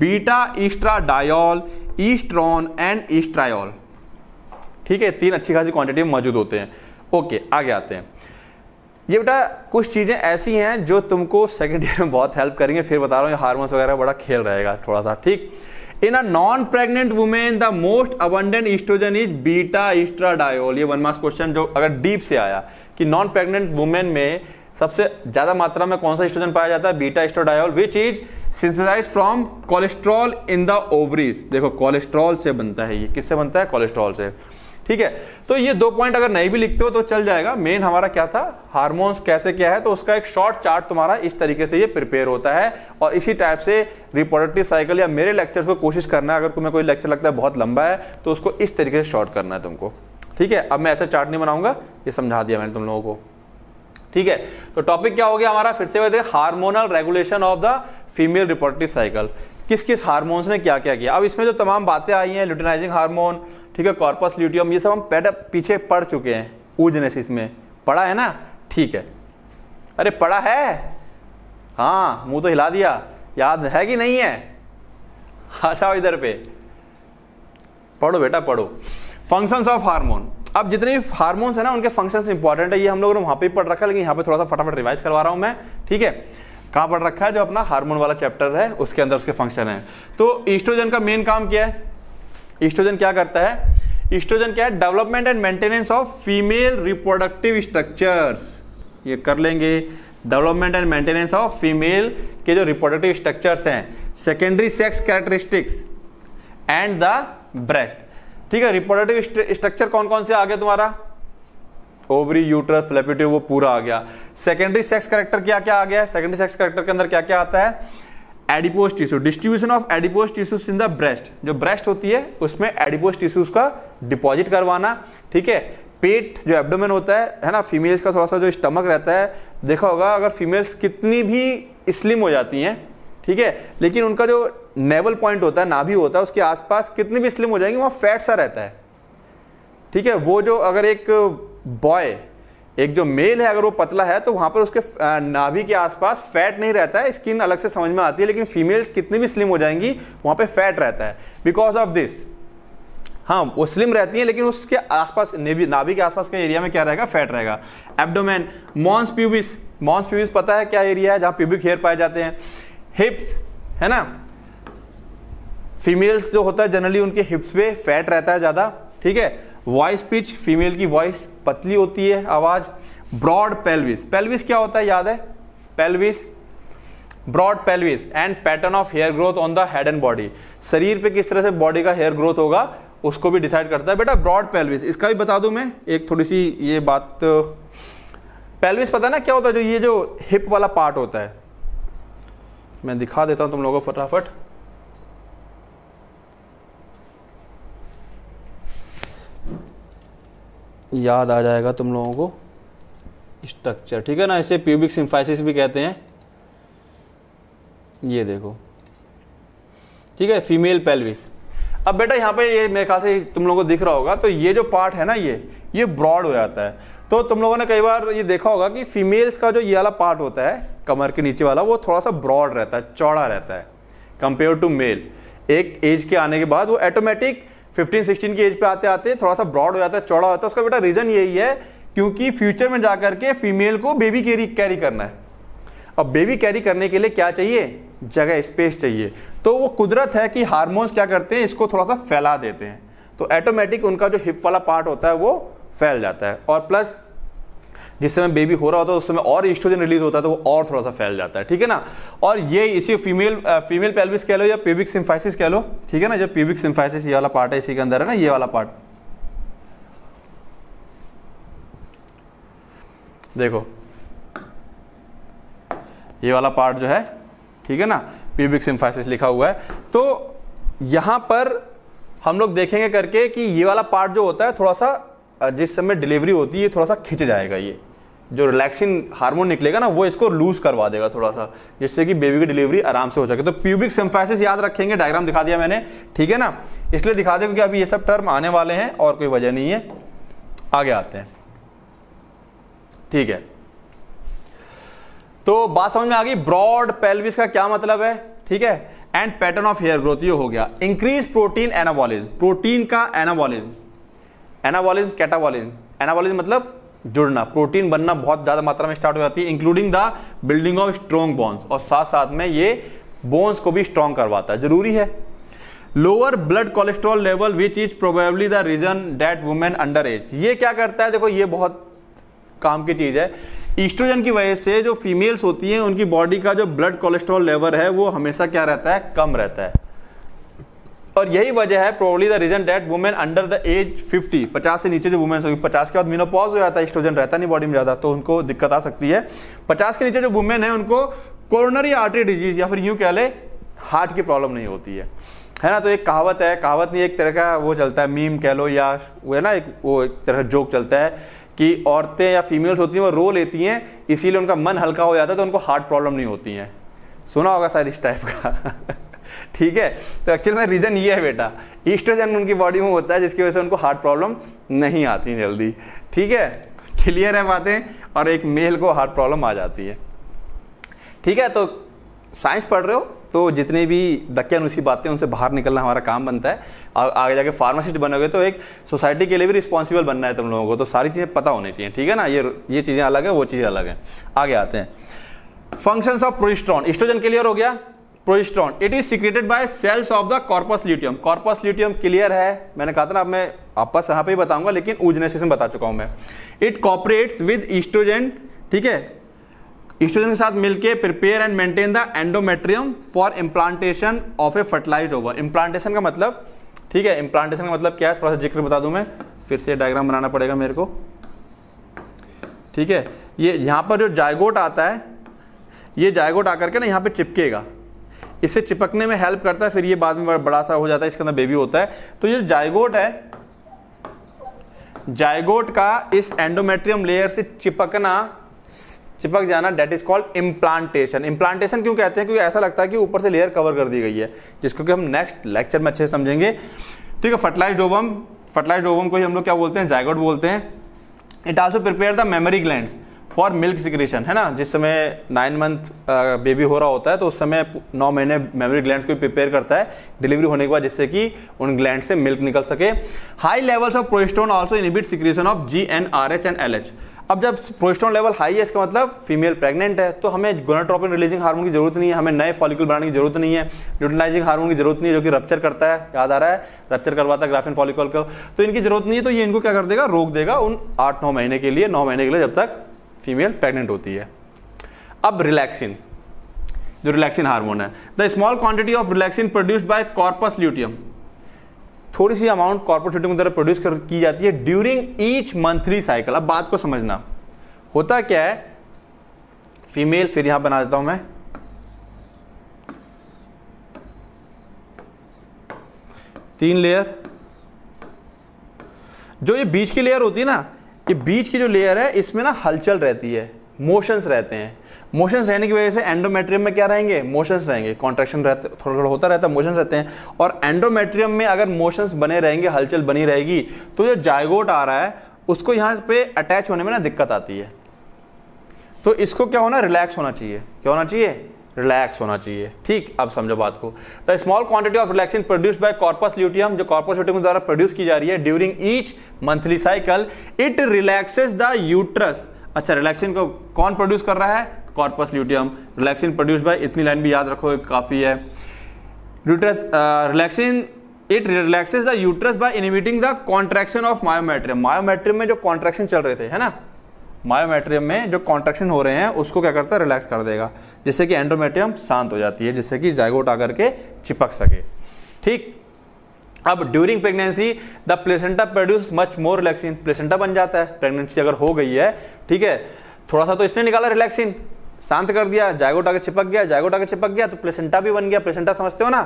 बीटा ईस्ट्राडायोल ईस्ट्रॉन एंड ईस्ट्रायोल ठीक है तीन अच्छी खासी क्वांटिटी में मौजूद होते हैं ओके आगे आते हैं ये बेटा कुछ चीज़ें ऐसी हैं जो तुमको सेकेंड ईयर में बहुत हेल्प करेंगे फिर बता रहा हूँ हारमोन्स वगैरह बड़ा खेल रहेगा थोड़ा सा ठीक in a non pregnant women the most abundant oestrogen is beta oestradiol ये वन मास क्वेश्चन जो अगर डीप से आया कि नॉन प्रेग्नेंट वुमेन में सबसे ज्यादा मात्रा में कौन सा ईस्ट्रोजन पाया जाता है beta oestradiol which is synthesise from cholesterol in the ovaries देखो कोलेस्ट्रॉल से बनता है ये किससे बनता है कोलेस्ट्रॉल से ठीक है तो ये दो पॉइंट अगर नहीं भी लिखते हो तो चल जाएगा मेन हमारा क्या था हार्मोन्स कैसे क्या है तो उसका एक शॉर्ट चार्ट तुम्हारा इस तरीके से ये प्रिपेयर होता है और इसी टाइप से रिपोर्टिव साइकिल या मेरे लेक्चर्स को कोशिश करना है अगर तुम्हें कोई लेक्चर लगता है बहुत लंबा है तो उसको इस तरीके से शॉर्ट करना है तुमको ठीक है अब मैं ऐसा चार्ट नहीं बनाऊंगा ये समझा दिया मैंने तुम लोगों को ठीक है तो टॉपिक क्या हो गया हमारा फिर से वैसे hormonal regulation of the female reproductive cycle किस किस हार्मोन्स ने क्या क्या किया अब इसमें जो तमाम बातें आई हैं ल्यूटिनाइजिंग हार्मोन ठीक है कॉर्पस ल्यूटियम ये सब हम पैड पीछे पढ़ चुके हैं ऊजनेसिस में पढ़ा है ना ठीक है अरे पढ़ा है हाँ मुंह तो हिला दिया याद है कि नहीं है हाँ जाओ इधर पे पढ़ो बेटा पढ़ो फंक्शंस ऑफ हार्मोन अब जितने भी हार्मोन्स है ना उनके फंक्शंस इंपॉर्टेंट है ये हम लोगों ने वहाँ पे पढ़ रखा है लेकिन यहाँ पे थोड़ा सा फटाफट रिवाइज करवा रहा हूँ मैं ठीक है कहाँ पढ़ रखा है जो अपना हार्मोन वाला चैप्टर है उसके अंदर उसके फंक्शन है तो ईस्ट्रोजन का मेन काम क्या है ईस्ट्रोजन क्या करता है ईस्ट्रोजन क्या है development and maintenance of female reproductive structures ये कर लेंगे development and maintenance of female के जो रिप्रोडक्टिव स्ट्रक्चर्स हैं secondary sex characteristics and the breast ठीक है रिप्रोडक्टिव स्ट्रक्चर कौन कौन से आ गया तुम्हारा ओवरी यूट्रस फ्लेपिटिव वो पूरा आ गया सेकेंडरी सेक्स करेक्टर क्या क्या आ गया सेकेंडरी सेक्स करेक्टर के अंदर क्या क्या आता है adipose tissue distribution of adipose tissues in the breast जो ब्रेस्ट होती है उसमें एडिपोज टिश्यूज का डिपॉजिट करवाना ठीक है पेट जो एब्डोमेन होता है है ना फीमेल्स का थोड़ा सा जो स्टमक रहता है देखा होगा अगर फीमेल्स कितनी भी स्लिम हो जाती हैं ठीक है लेकिन उनका जो नेवल पॉइंट होता है नाभि होता है उसके आसपास कितनी भी स्लिम हो जाएंगी वहाँ फैट सा रहता है ठीक है वो जो अगर एक बॉय एक जो मेल है अगर वो पतला है तो वहां पर उसके नाभि के आसपास फैट नहीं रहता है स्किन अलग से समझ में आती है लेकिन फीमेल्स कितनी भी स्लिम हो जाएंगी वहां पे फैट रहता है बिकॉज ऑफ दिस हाँ वो स्लिम रहती है लेकिन उसके आसपास नाभि के आसपास के एरिया में क्या रहेगा फैट रहेगा abdomen mons pubis mons pubis पता है क्या एरिया है जहां प्यूबिक हेयर पाए जाते हैं हिप्स है ना फीमेल्स जो होता है जनरली उनके हिप्स पे फैट रहता है ज़्यादा ठीक है वॉइस पिच फीमेल की वॉइस पतली होती है आवाज ब्रॉड पेल्विस पेल्विस क्या होता है याद है pelvis broad pelvis and pattern of hair growth on the head and body शरीर पे किस तरह से बॉडी का हेयर ग्रोथ होगा उसको भी डिसाइड करता है बेटा ब्रॉड पेल्विस इसका भी बता दूं मैं एक थोड़ी सी ये बात पेल्विस पता है ना क्या होता है जो ये जो हिप वाला पार्ट होता है मैं दिखा देता हूं तुम लोगों को फटाफट याद आ जाएगा तुम लोगों को स्ट्रक्चर ठीक है ना इसे प्यूबिक सिंफाइसिस भी कहते हैं ये देखो ठीक है फीमेल पेल्विस अब बेटा यहाँ पे ये मेरे ख्याल से तुम लोगों को दिख रहा होगा तो ये जो पार्ट है ना ये ये ब्रॉड हो जाता है तो तुम लोगों ने कई बार ये देखा होगा कि फीमेल्स का जो ये वाला पार्ट होता है कमर के नीचे वाला वो थोड़ा सा ब्रॉड रहता है चौड़ा रहता है कंपेयर टू मेल एक एज के आने के बाद वो ऑटोमेटिक 15 16 की एज पे आते आते थोड़ा सा ब्रॉड हो जाता है चौड़ा होता है उसका बेटा रीजन यही है क्योंकि फ्यूचर में जाकर के फीमेल को बेबी कैरी कैरी करना है अब बेबी कैरी करने के लिए क्या चाहिए जगह स्पेस चाहिए तो वो कुदरत है कि हार्मोन्स क्या करते हैं इसको थोड़ा सा फैला देते हैं तो ऐटोमेटिक उनका जो हिप वाला पार्ट होता है वो फैल जाता है और प्लस जिस समय बेबी हो रहा होता है उस समय और इस्ट्रोजन रिलीज होता है तो वो और थोड़ा सा फैल जाता है ठीक है ना और ये इसी फीमेल फीमेल पेल्विस कह लो या पेबिक सिंफाइसिस कह लो ठीक है ना जो प्यूबिक सिंफाइसिस ये वाला पार्ट है इसी के अंदर है ना ये वाला पार्ट देखो ये वाला पार्ट जो है ठीक है ना प्यूबिक सिंफाइसिस लिखा हुआ है तो यहां पर हम लोग देखेंगे करके कि ये वाला पार्ट जो होता है थोड़ा सा जिस समय डिलीवरी होती है थोड़ा सा खिंच जाएगा ये जो रिलैक्सिंग हार्मोन निकलेगा ना वो इसको लूज करवा देगा थोड़ा सा जिससे कि बेबी की डिलीवरी आराम से हो सके तो प्यूबिक सिम्फाइसिस याद रखेंगे डायग्राम दिखा दिया मैंने ठीक है ना इसलिए दिखा दिया क्योंकि अभी ये सब टर्म आने वाले हैं और कोई वजह नहीं है आगे आते हैं ठीक है तो बात समझ में आ गई ब्रॉड पेल्विस का क्या मतलब है ठीक है and pattern of hair growth ये हो गया इंक्रीज प्रोटीन एनाबॉलिज प्रोटीन का एनाबॉलिज एनाबॉलिज कैटाबॉलिज एनाबॉलिज मतलब जुड़ना प्रोटीन बनना बहुत ज़्यादा मात्रा में स्टार्ट हो जाती है including the building of strong bones और साथ साथ में ये बोन्स को भी स्ट्रॉन्ग करवाता है जरूरी है lower blood cholesterol level which is probably the reason that women under age ये क्या करता है देखो ये बहुत काम की चीज़ है ईस्ट्रोजन की वजह से जो फीमेल्स होती हैं उनकी बॉडी का जो ब्लड कोलेस्ट्रॉल लेवल है वो हमेशा क्या रहता है कम रहता है और यही वजह है probably the reason that women under the age 50 50 से नीचे जो वुमेन्स होगी 50 के बाद मीनोपॉज हो जाता है स्ट्रोजन रहता नहीं बॉडी में ज़्यादा तो उनको दिक्कत आ सकती है 50 के नीचे जो वुमेन है उनको कोरोनरी आर्टरी डिजीज या फिर यूं कह ले हार्ट की प्रॉब्लम नहीं होती है है ना तो एक कहावत है कहावत नहीं एक तरह का वो चलता है मीम कह लो या वो है ना एक वो एक तरह जोक चलता है कि औरतें या फीमेल्स होती हैं वो रो लेती हैं इसीलिए उनका मन हल्का हो जाता है तो उनको हार्ट प्रॉब्लम नहीं होती हैं सुना होगा शायद इस टाइप का [laughs] ठीक है तो एक्चुअल में रीज़न ये है बेटा ईस्ट्रोजन उनकी बॉडी में होता है जिसकी वजह से उनको हार्ट प्रॉब्लम नहीं आती जल्दी ठीक है क्लियर है बातें और एक मेल को हार्ट प्रॉब्लम आ जाती है ठीक है तो साइंस पढ़ रहे हो तो जितने भी धक्के अनुसी बातें उनसे बाहर निकलना हमारा काम बनता है और आगे जाके फार्मासिस्ट बनोगे तो एक सोसाइटी के लिए भी रिस्पॉन्सिबल बनना है तुम लोगों को तो सारी चीज़ें पता होनी चाहिए ठीक है ना ये ये चीज़ें अलग है वो चीज़ें अलग हैं आगे आते हैं functions of progesterone oestrogen clear हो गया progesterone it is secreted by cells of the corpus luteum corpus luteum clear है मैंने कहा था ना अब मैं आपस यहां पर बताऊंगा लेकिन ऊजनेसिस में बता चुका हूं मैं इट कॉपरेट्स विद ईस्ट्रोजन ठीक है ईस्ट्रोजन के साथ मिलके prepare and maintain the endometrium for implantation of a fertilise ovum implantation का मतलब ठीक है इम्प्लांटेशन का मतलब क्या है थोड़ा सा जिक्र बता दूं मैं फिर से डायग्राम बनाना पड़ेगा मेरे को ठीक है ये यहां पर जो जायगोट आता है ये जायगोट आकर के ना यहाँ पे चिपकेगा इससे चिपकने में हेल्प करता है फिर ये बाद में बड़ा सा हो जाता है इसके अंदर बेबी होता है तो ये जायगोट है जायगोट का इस एंडोमेट्रियम लेयर से चिपकना चिपक जाना that is called implantation implantation क्यों कहते हैं क्योंकि ऐसा लगता है कि ऊपर से लेयर कवर कर दी गई है जिसको कि हम नेक्स्ट लेक्चर में अच्छे से समझेंगे ठीक है फर्टिलाइज ओवम फर्टिलाइज ओवम को ही हम लोग क्या बोलते हैं जायगोट बोलते हैं it also prepare the mammary glands for milk secretion है ना जिस समय नाइन मंथ बेबी हो रहा होता है तो उस समय नौ महीने मेमोरी ग्लैंड को प्रिपेयर करता है डिलीवरी होने के बाद जिससे कि उन ग्लैंड से मिल्क निकल सके high levels of progesterone also inhibit secretion of G N R H and L H अब जब प्रोस्टोन लेवल हाई है इसका मतलब फीमेल प्रेग्नेंट है तो हमें गोनाट्रोपिन रिलीजिंग हार्मोन की जरूरत नहीं है हमें नए फॉलिकल बनाने की जरूरत नहीं है न्यूट्रलाइजिंग हार्मोन की जरूरत नहीं है जो कि रप्चर करता है याद आ रहा है रप्चर करवाता है ग्राफिन फॉलिकल को तो इनकी जरूरत नहीं है तो ये इनको क्या कर देगा रोक देगा उन आठ नौ महीने के लिए नौ महीने के लिए जब तक फीमेल प्रेग्नेंट होती है अब रिलैक्सिन जो रिलैक्सिन हार्मोन है the small quantity of relaxin produced by corpus luteum थोड़ी सी अमाउंट कॉर्पस ल्यूटियम द्वारा प्रोड्यूस की जाती है ड्यूरिंग ईच मंथली साइकिल अब बात को समझना होता क्या है फीमेल फिर यहां बना देता हूं मैं तीन लेयर जो ये बीच की लेयर होती है ना कि बीच की जो लेयर है इसमें ना हलचल रहती है मोशंस रहते हैं मोशंस रहने की वजह से एंडोमेट्रियम में क्या रहेंगे मोशंस रहेंगे कॉन्ट्रेक्शन रहते थोड़ा थोड़ा होता रहता है मोशंस रहते हैं और एंडोमेट्रियम में अगर मोशंस बने रहेंगे हलचल बनी रहेगी तो जो जायगोट आ रहा है उसको यहाँ पे अटैच होने में ना दिक्कत आती है तो इसको क्या होना रिलैक्स होना चाहिए क्या होना चाहिए रिलैक्स होना चाहिए ठीक अब समझो बात को the small quantity of relaxin produce by corpus luteum जो कॉर्पस ल्यूटियम द्वारा प्रोड्यूस की जा रही है during each monthly cycle it relaxes the uterus अच्छा रिलैक्सिन को कौन प्रोड्यूस कर रहा है corpus luteum relaxin produce by इतनी लाइन भी याद रखो काफ़ी है uterus relaxin it relaxes the uterus by inhibiting the contraction of myometrium myometrium में जो कॉन्ट्रैक्शन चल रहे थे है ना मायोमेट्रियम में जो कॉन्ट्रेक्शन हो रहे हैं उसको क्या करता है रिलैक्स कर देगा जिससे कि एंडोमेट्रियम शांत हो जाती है जिससे कि जायगोट आकर के चिपक सके ठीक अब during pregnancy the placenta produce much more relaxin placenta बन जाता है प्रेगनेंसी अगर हो गई है ठीक है थोड़ा सा तो इसने निकाला रिलैक्सिन शांत कर दिया जायगोट आकर चिपक गया जायगोट आकर चिपक गया तो प्लेसेंटा भी बन गया प्लेसेंटा समझते हो ना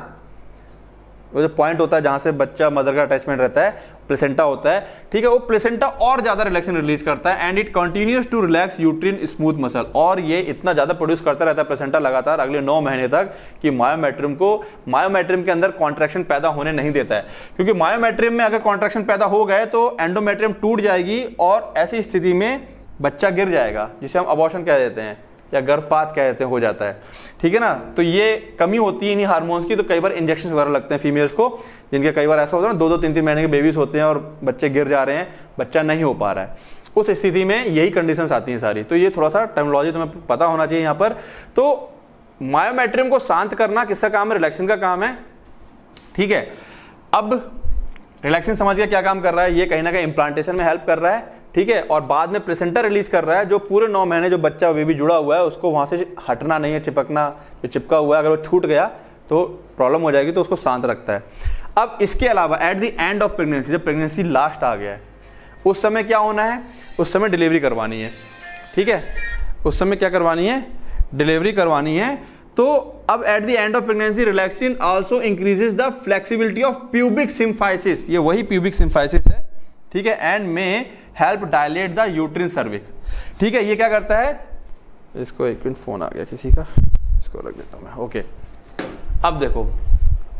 वो जो पॉइंट होता है जहां से बच्चा मदर का अटैचमेंट रहता है प्लेसेंटा होता है ठीक है वो प्लेसेंटा और ज़्यादा रिलेक्शन रिलीज करता है and it continues to relax uterine smooth muscle और ये इतना ज़्यादा प्रोड्यूस करता रहता है प्लेसेंटा लगातार अगले नौ महीने तक कि मायोमेट्रियम को मायोमेट्रियम के अंदर कॉन्ट्रेक्शन पैदा होने नहीं देता है क्योंकि मायोमेट्रियम में अगर कॉन्ट्रेक्शन पैदा हो गए तो एंडोमेट्रियम टूट जाएगी और ऐसी स्थिति में बच्चा गिर जाएगा जिसे हम अबॉर्शन कह देते हैं या गर्भपात कहते हैं हो जाता है ठीक है ना तो ये कमी होती है इन्हीं हार्मोन्स की तो कई बार इंजेक्शन वगैरह लगते हैं फीमेल्स को जिनके कई बार ऐसा होता है ना दो दो तीन तीन महीने के बेबीज होते हैं और बच्चे गिर जा रहे हैं बच्चा नहीं हो पा रहा है उस स्थिति में यही कंडीशन आती हैं सारी तो ये थोड़ा सा टर्मोलॉजी तुम्हें पता होना चाहिए यहाँ पर तो मायोमेट्रियम को शांत करना किसका काम है रिलैक्सिंग का काम है ठीक है अब रिलैक्सिंग समझ के क्या काम कर रहा है ये कहीं ना कहीं इम्प्लांटेशन में हेल्प कर रहा है ठीक है और बाद में प्रेसेंटर रिलीज कर रहा है जो पूरे नौ महीने जो बच्चा अभी भी जुड़ा हुआ है उसको वहां से हटना नहीं है चिपकना जो चिपका हुआ है अगर वो छूट गया तो प्रॉब्लम हो जाएगी तो उसको शांत रखता है अब इसके अलावा at the end of pregnancy जब प्रेगनेंसी लास्ट आ गया है उस समय क्या होना है उस समय डिलीवरी करवानी है ठीक है उस समय क्या करवानी है डिलीवरी करवानी है तो अब at the end of pregnancy relaxin also increases the flexibility of pubic symphysis ये वही प्यूबिक सिम्फाइसिस है ठीक है and may help dilate the uterine cervix ठीक है ये क्या करता है इसको एक मिनट फोन आ गया किसी का इसको रख देता हूँ मैं ओके अब देखो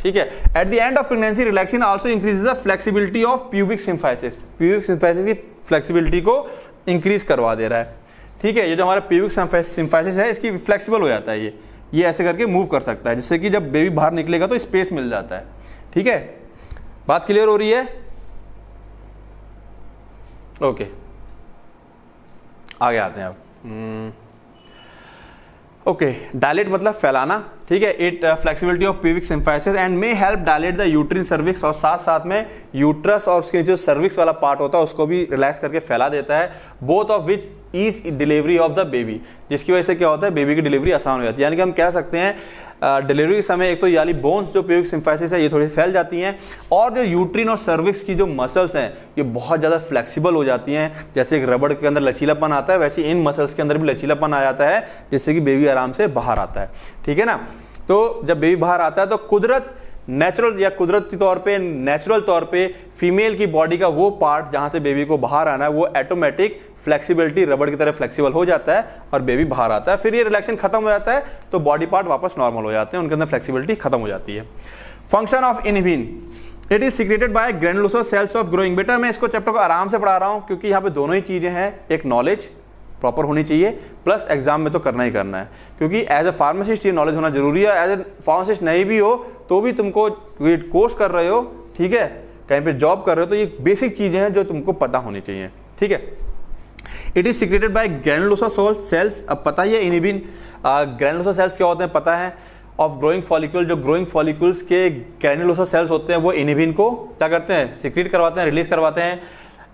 ठीक है at the end of pregnancy relaxin also increase the flexibility of pubic symphysis pubic symphysis की फ्लेक्सिबिलिटी को इंक्रीज करवा दे रहा है ठीक है ये जो हमारा प्यूबिक सिंफाइसिस है इसकी फ्लेक्सिबल हो जाता है ये ये ऐसे करके मूव कर सकता है जिससे कि जब बेबी बाहर निकलेगा तो स्पेस मिल जाता है ठीक है बात क्लियर हो रही है ओके आगे आते हैं अब ओके हम्म। डायलेट मतलब फैलाना ठीक है it flexibility of pubic symphysis and may help dilate the uterine cervix और साथ साथ में यूट्रस और उसके जो सर्विक्स वाला पार्ट होता है उसको भी रिलैक्स करके फैला देता है both of which is delivery of the baby जिसकी वजह से क्या होता है बेबी की डिलीवरी आसान हो जाती है यानी कि हम कह सकते हैं डिलीवरी के समय एक तो याली बोन्स जो प्योरिक सिम्फाइसिस है ये थोड़ी फैल जाती हैं और जो यूट्रीन और सर्विक्स की जो मसल्स हैं ये बहुत ज़्यादा फ्लेक्सिबल हो जाती हैं जैसे एक रबड़ के अंदर लचीलापन आता है वैसे इन मसल्स के अंदर भी लचीलापन आ जाता है जिससे कि बेबी आराम से बाहर आता है ठीक है ना तो जब बेबी बाहर आता है तो कुदरत नेचुरल या कुदरती तौर पे नेचुरल तौर पे फीमेल की बॉडी का वो पार्ट जहां से बेबी को बाहर आना है वो ऑटोमेटिक फ्लेक्सिबिलिटी रबड़ की तरह फ्लेक्सिबल हो जाता है और बेबी बाहर आता है फिर ये रिलैक्सेशन खत्म हो जाता है तो बॉडी पार्ट वापस नॉर्मल हो जाते हैं उनके अंदर फ्लेक्सिबिलिटी खत्म हो जाती है function of inhibin it is secreted by granulosa cells of growing बेटा मैं इसको चैप्टर को आराम से पढ़ा रहा हूँ क्योंकि यहाँ पे दोनों ही चीज़ें हैं एक नॉलेज प्रॉपर होनी चाहिए प्लस एग्जाम में तो करना ही करना है क्योंकि एज अ फार्मासिस्ट ये नॉलेज होना जरूरी है एज ए फार्मासिस्ट नहीं भी हो तो भी तुमको कोर्स कर रहे हो ठीक है कहीं पे जॉब कर रहे हो तो ये बेसिक चीज़ें हैं जो तुमको पता होनी चाहिए ठीक है it is secreted by granulosa cell cells अब पता ही है इनिबिन ग्रैंडलोसा सेल्स क्या होते हैं पता है ऑफ ग्रोइंग फॉलिक्यूल जो ग्रोइंग फॉलिक्यूल्स के ग्रैंडलोसा सेल्स होते हैं वो इनिबिन को क्या करते हैं सिक्रेट करवाते हैं रिलीज करवाते हैं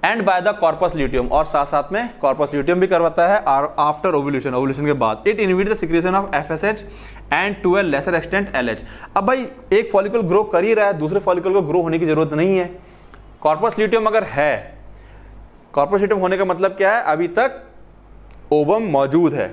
and by the corpus luteum और साथ साथ में कॉर्पस ल्यूटियम भी करवाता है और आफ्टर ओवल्यूशन ओवल्यूशन के बाद it inhibit the secretion of H and to a lesser extent L H अब भाई एक फॉलिकल ग्रो कर ही रहा है दूसरे फॉलिकल को ग्रो होने की जरूरत नहीं है कॉर्पस ल्यूटियम अगर है कॉर्पस ल्यूटियम होने का मतलब क्या है अभी तक ओवम मौजूद है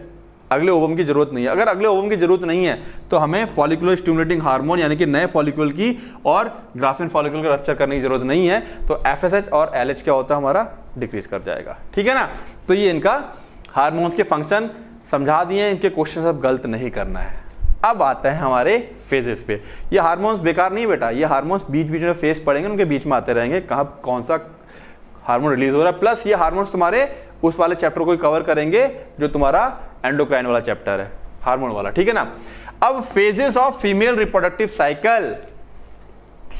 अगले ओवम की जरूरत नहीं है अगर अगले ओवम की जरूरत नहीं है तो हमें फॉलिकुलर स्टिमुलेटिंग हार्मोन यानी कि नए फॉलिकुल की और ग्राफिन फॉलिकुल का रक्चर करने की जरूरत नहीं है तो एफ और एल क्या होता है हमारा डिक्रीज कर जाएगा ठीक है ना तो ये इनका हारमोन्स के फंक्शन समझा दिए इनके क्वेश्चन अब गलत नहीं करना है अब आता है हमारे फेजेस पे ये हार्मोन्स बेकार नहीं बेटा ये हार्मोन्स बीच बीच में फेस पड़ेंगे उनके बीच में आते रहेंगे कहा कौन सा हार्मोन रिलीज हो रहा है प्लस ये हार्मोन्स तुम्हारे उस वाले चैप्टर को कवर करेंगे जो तुम्हारा एंडोक्राइन वाला चैप्टर है हार्मोन वाला ठीक है ना अब phases of female reproductive cycle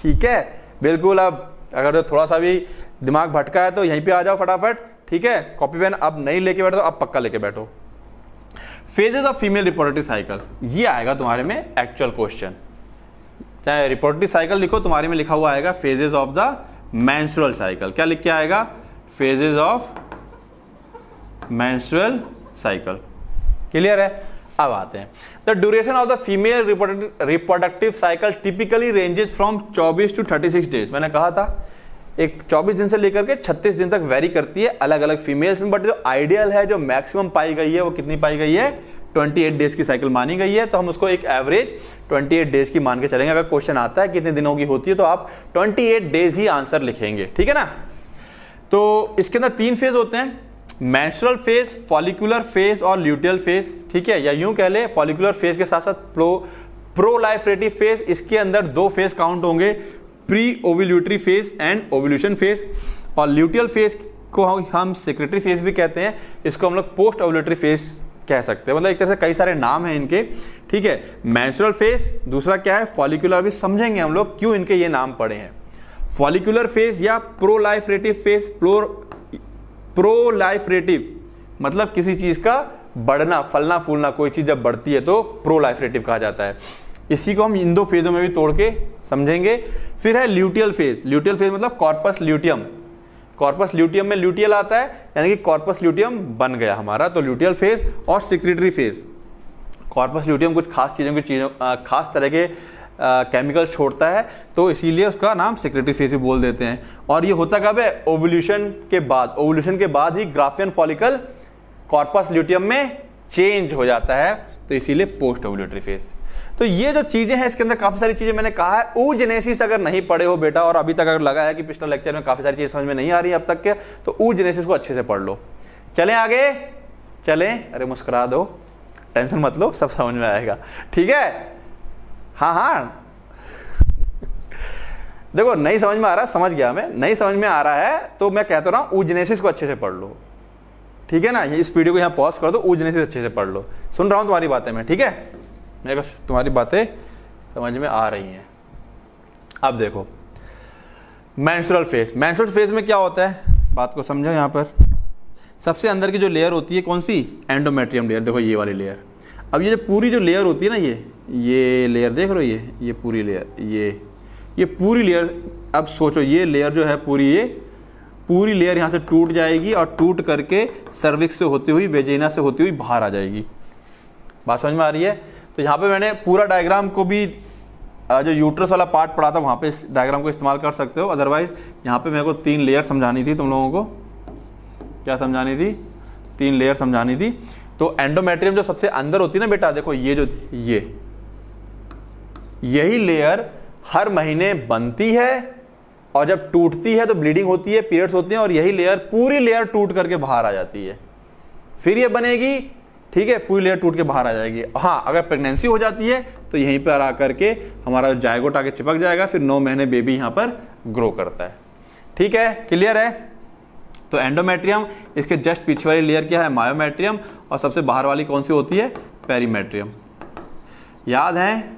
ठीक है बिल्कुल अब अगर तो थोड़ा सा भी दिमाग भटका है तो यहीं पे आ जाओ फटाफट ठीक है कॉपी पेन अब नहीं लेके बैठो अब पक्का लेके बैठो phases of female reproductive cycle ये आएगा तुम्हारे में एक्चुअल क्वेश्चन चाहे रिप्रोडक्टिव साइकिल लिखो तुम्हारे में लिखा हुआ आएगा phases of the menstrual cycle क्या लिख के आएगा phases of menstrual cycle clear है अब आते हैं the duration of the female reproductive cycle typically ranges from 24 to 36 days मैंने कहा था एक 24 दिन से लेकर के 36 दिन तक वेरी करती है अलग अलग फीमेल्स में बट जो आइडियल है जो मैक्सिमम पाई गई है वो कितनी पाई गई है 28 डेज की साइकिल मानी गई है तो हम उसको एक एवरेज 28 डेज की मान के चलेंगे अगर क्वेश्चन आता है कितने दिनों की होती है तो आप 28 डेज ही आंसर लिखेंगे ठीक है ना तो इसके अंदर तीन फेज होते हैं मैंस्ट्रल फेज फॉलिकुलर फेज और ल्यूटियल फेज ठीक है या यूं कह ले फॉलिकुलर फेज के साथ साथ प्रो प्रोलाइफ्रेटिव फेज इसके अंदर दो फेज काउंट होंगे pre ovulatory phase and ovulation phase और ल्यूटियल फेज को हम सेक्रेटरी फेज भी कहते हैं इसको हम लोग पोस्ट ओविल्यूटरी फेज कह सकते हैं मतलब एक तरह से कई सारे नाम हैं इनके ठीक है मैंसुरल फेज दूसरा क्या है फॉलिकुलर भी समझेंगे हम लोग क्यों इनके ये नाम पड़े हैं फॉलिकुलर फेज या प्रोलाइफ्रेटिव फेज प्रो प्रोलाइफरेटिव मतलब किसी चीज़ का बढ़ना फलना फूलना कोई चीज़ जब बढ़ती है तो प्रोलाइफरेटिव कहा जाता है इसी को हम इन दो फेजों में भी तोड़ के समझेंगे फिर है ल्यूटियल फेज ल्यूटियल फेज मतलब कॉर्पस ल्यूटियम कॉर्पस ल्यूटियम में ल्यूटियल आता है यानी कि कॉर्पस ल्यूटियम बन गया हमारा तो ल्यूटियल फेज और सिक्रेटरी फेज कॉर्पस ल्यूटियम कुछ खास चीज़ों की चीज़ों खास तरह के केमिकल्स छोड़ता है तो इसीलिए उसका नाम सिक्रेटरी फेज भी बोल देते हैं और ये होता कब है ओवल्यूशन के बाद ओवल्यूशन के बाद ही ग्राफियन फॉलिकल कॉर्पस ल्यूटियम में चेंज हो जाता है तो इसीलिए पोस्ट ओवल्यूटरी फेज तो ये जो चीजें हैं इसके अंदर काफी सारी चीजें मैंने कहा है ऊजेनेसिस अगर नहीं पढ़े हो बेटा और अभी तक अगर लगा है कि पिछले लेक्चर में काफी सारी चीजें समझ में नहीं आ रही अब तक के तो जेनेसिस को अच्छे से पढ़ लो चले आगे चले अरे मुस्कुरा दो टेंशन मत लो सब समझ में आएगा ठीक है हाँ हाँ देखो नहीं समझ में आ रहा समझ गया मैं नहीं समझ में आ रहा है तो मैं कहता तो रहा हूं उजनेसिस को अच्छे से पढ़ लो ठीक है ना इस वीडियो को यहां पॉज कर दो उजनेसिस अच्छे से पढ़ लो सुन रहा हूं तुम्हारी बातें मैं ठीक है मेरे बस तुम्हारी बातें समझ में आ रही हैं अब देखो मैंसुरल फेस मैंसुरल फेस में क्या होता है बात को समझो यहाँ पर सबसे अंदर की जो लेयर होती है कौन सी एंडोमेट्रियम लेयर देखो ये वाली लेयर अब ये जो पूरी जो लेयर होती है ना ये ये लेयर देख रहे हो ये ये पूरी लेयर ये ये पूरी लेयर अब सोचो ये लेयर जो है पूरी ये पूरी लेयर यहाँ से टूट जाएगी और टूट करके सर्विक्स से होती हुई वेजेना से होती हुई बाहर आ जाएगी बात समझ में आ रही है तो यहाँ पे मैंने पूरा डायग्राम को भी जो यूट्रस वाला पार्ट पढ़ा था वहाँ पे इस डायग्राम को इस्तेमाल कर सकते हो अदरवाइज यहाँ पे मेरे को तीन लेयर समझानी थी तुम लोगों को क्या समझानी थी तीन लेयर समझानी थी तो एंडोमेट्रियम जो सबसे अंदर होती है ना बेटा देखो ये जो ये यही लेयर हर महीने बनती है और जब टूटती है तो ब्लीडिंग होती है पीरियड्स होते हैं और यही लेयर पूरी लेयर टूट करके बाहर आ जाती है फिर ये बनेगी ठीक है पूरी लेयर टूट के बाहर आ जाएगी हाँ अगर प्रेगनेंसी हो जाती है तो यहीं पर आकर के हमारा जायगोट आके चिपक जाएगा फिर नौ महीने बेबी यहाँ पर ग्रो करता है ठीक है क्लियर है तो एंडोमेट्रियम इसके जस्ट पीछे वाली लेयर क्या है मायोमेट्रियम और सबसे बाहर वाली कौन सी होती है पेरीमेट्रियम याद है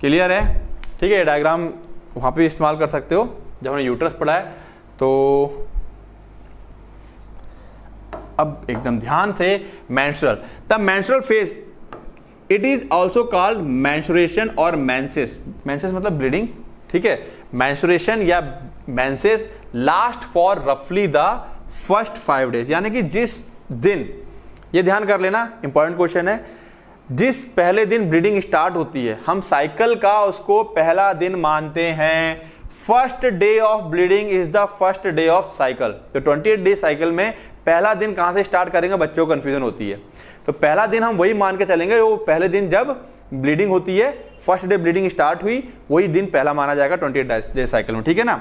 क्लियर है ठीक है डायग्राम वहाँ पे इस्तेमाल कर सकते हो जब हमने यूट्रस पढ़ा है तो अब एकदम ध्यान से menstrual the menstrual phase it is also called menstruation और मैंसेस मैंसेस मतलब ब्लीडिंग ठीक है मैंसुरेशन या मैंसेस लास्ट फॉर रफली द फर्स्ट फाइव डेज यानी कि जिस दिन ये ध्यान कर लेना इंपॉर्टेंट क्वेश्चन है जिस पहले दिन ब्रीडिंग स्टार्ट होती है हम साइकिल का उसको पहला दिन मानते हैं first day of bleeding is the first day of cycle तो 28 एट डे साइकिल में पहला दिन कहां से स्टार्ट करेंगे बच्चों को कंफ्यूजन होती है तो पहला दिन हम वही मान के चलेंगे वो पहले दिन जब ब्लीडिंग होती है फर्स्ट डे ब्लीडिंग स्टार्ट हुई वही दिन पहला माना जाएगा ट्वेंटी एट डे साइकिल में ठीक है ना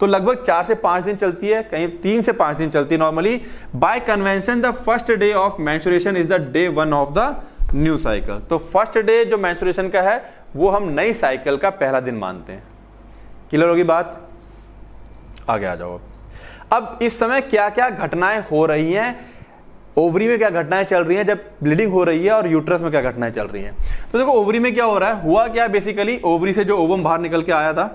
तो लगभग चार से पांच दिन चलती है कहीं तीन से पांच दिन चलती है normally by convention the first day of menstruation is the day one of the new cycle तो फर्स्ट डे जो मैंसुरेशन का है वो हम नई साइकिल का पहला दिन मानते हैं क्लियर होगी बात आगे आ जाओ अब इस समय क्या क्या घटनाएं हो रही हैं ओवरी में क्या घटनाएं चल रही हैं जब ब्लीडिंग हो रही है और यूट्रस में क्या घटनाएं चल रही हैं तो देखो ओवरी में क्या हो रहा है हुआ क्या बेसिकली ओवरी से जो ओवम बाहर निकल के आया था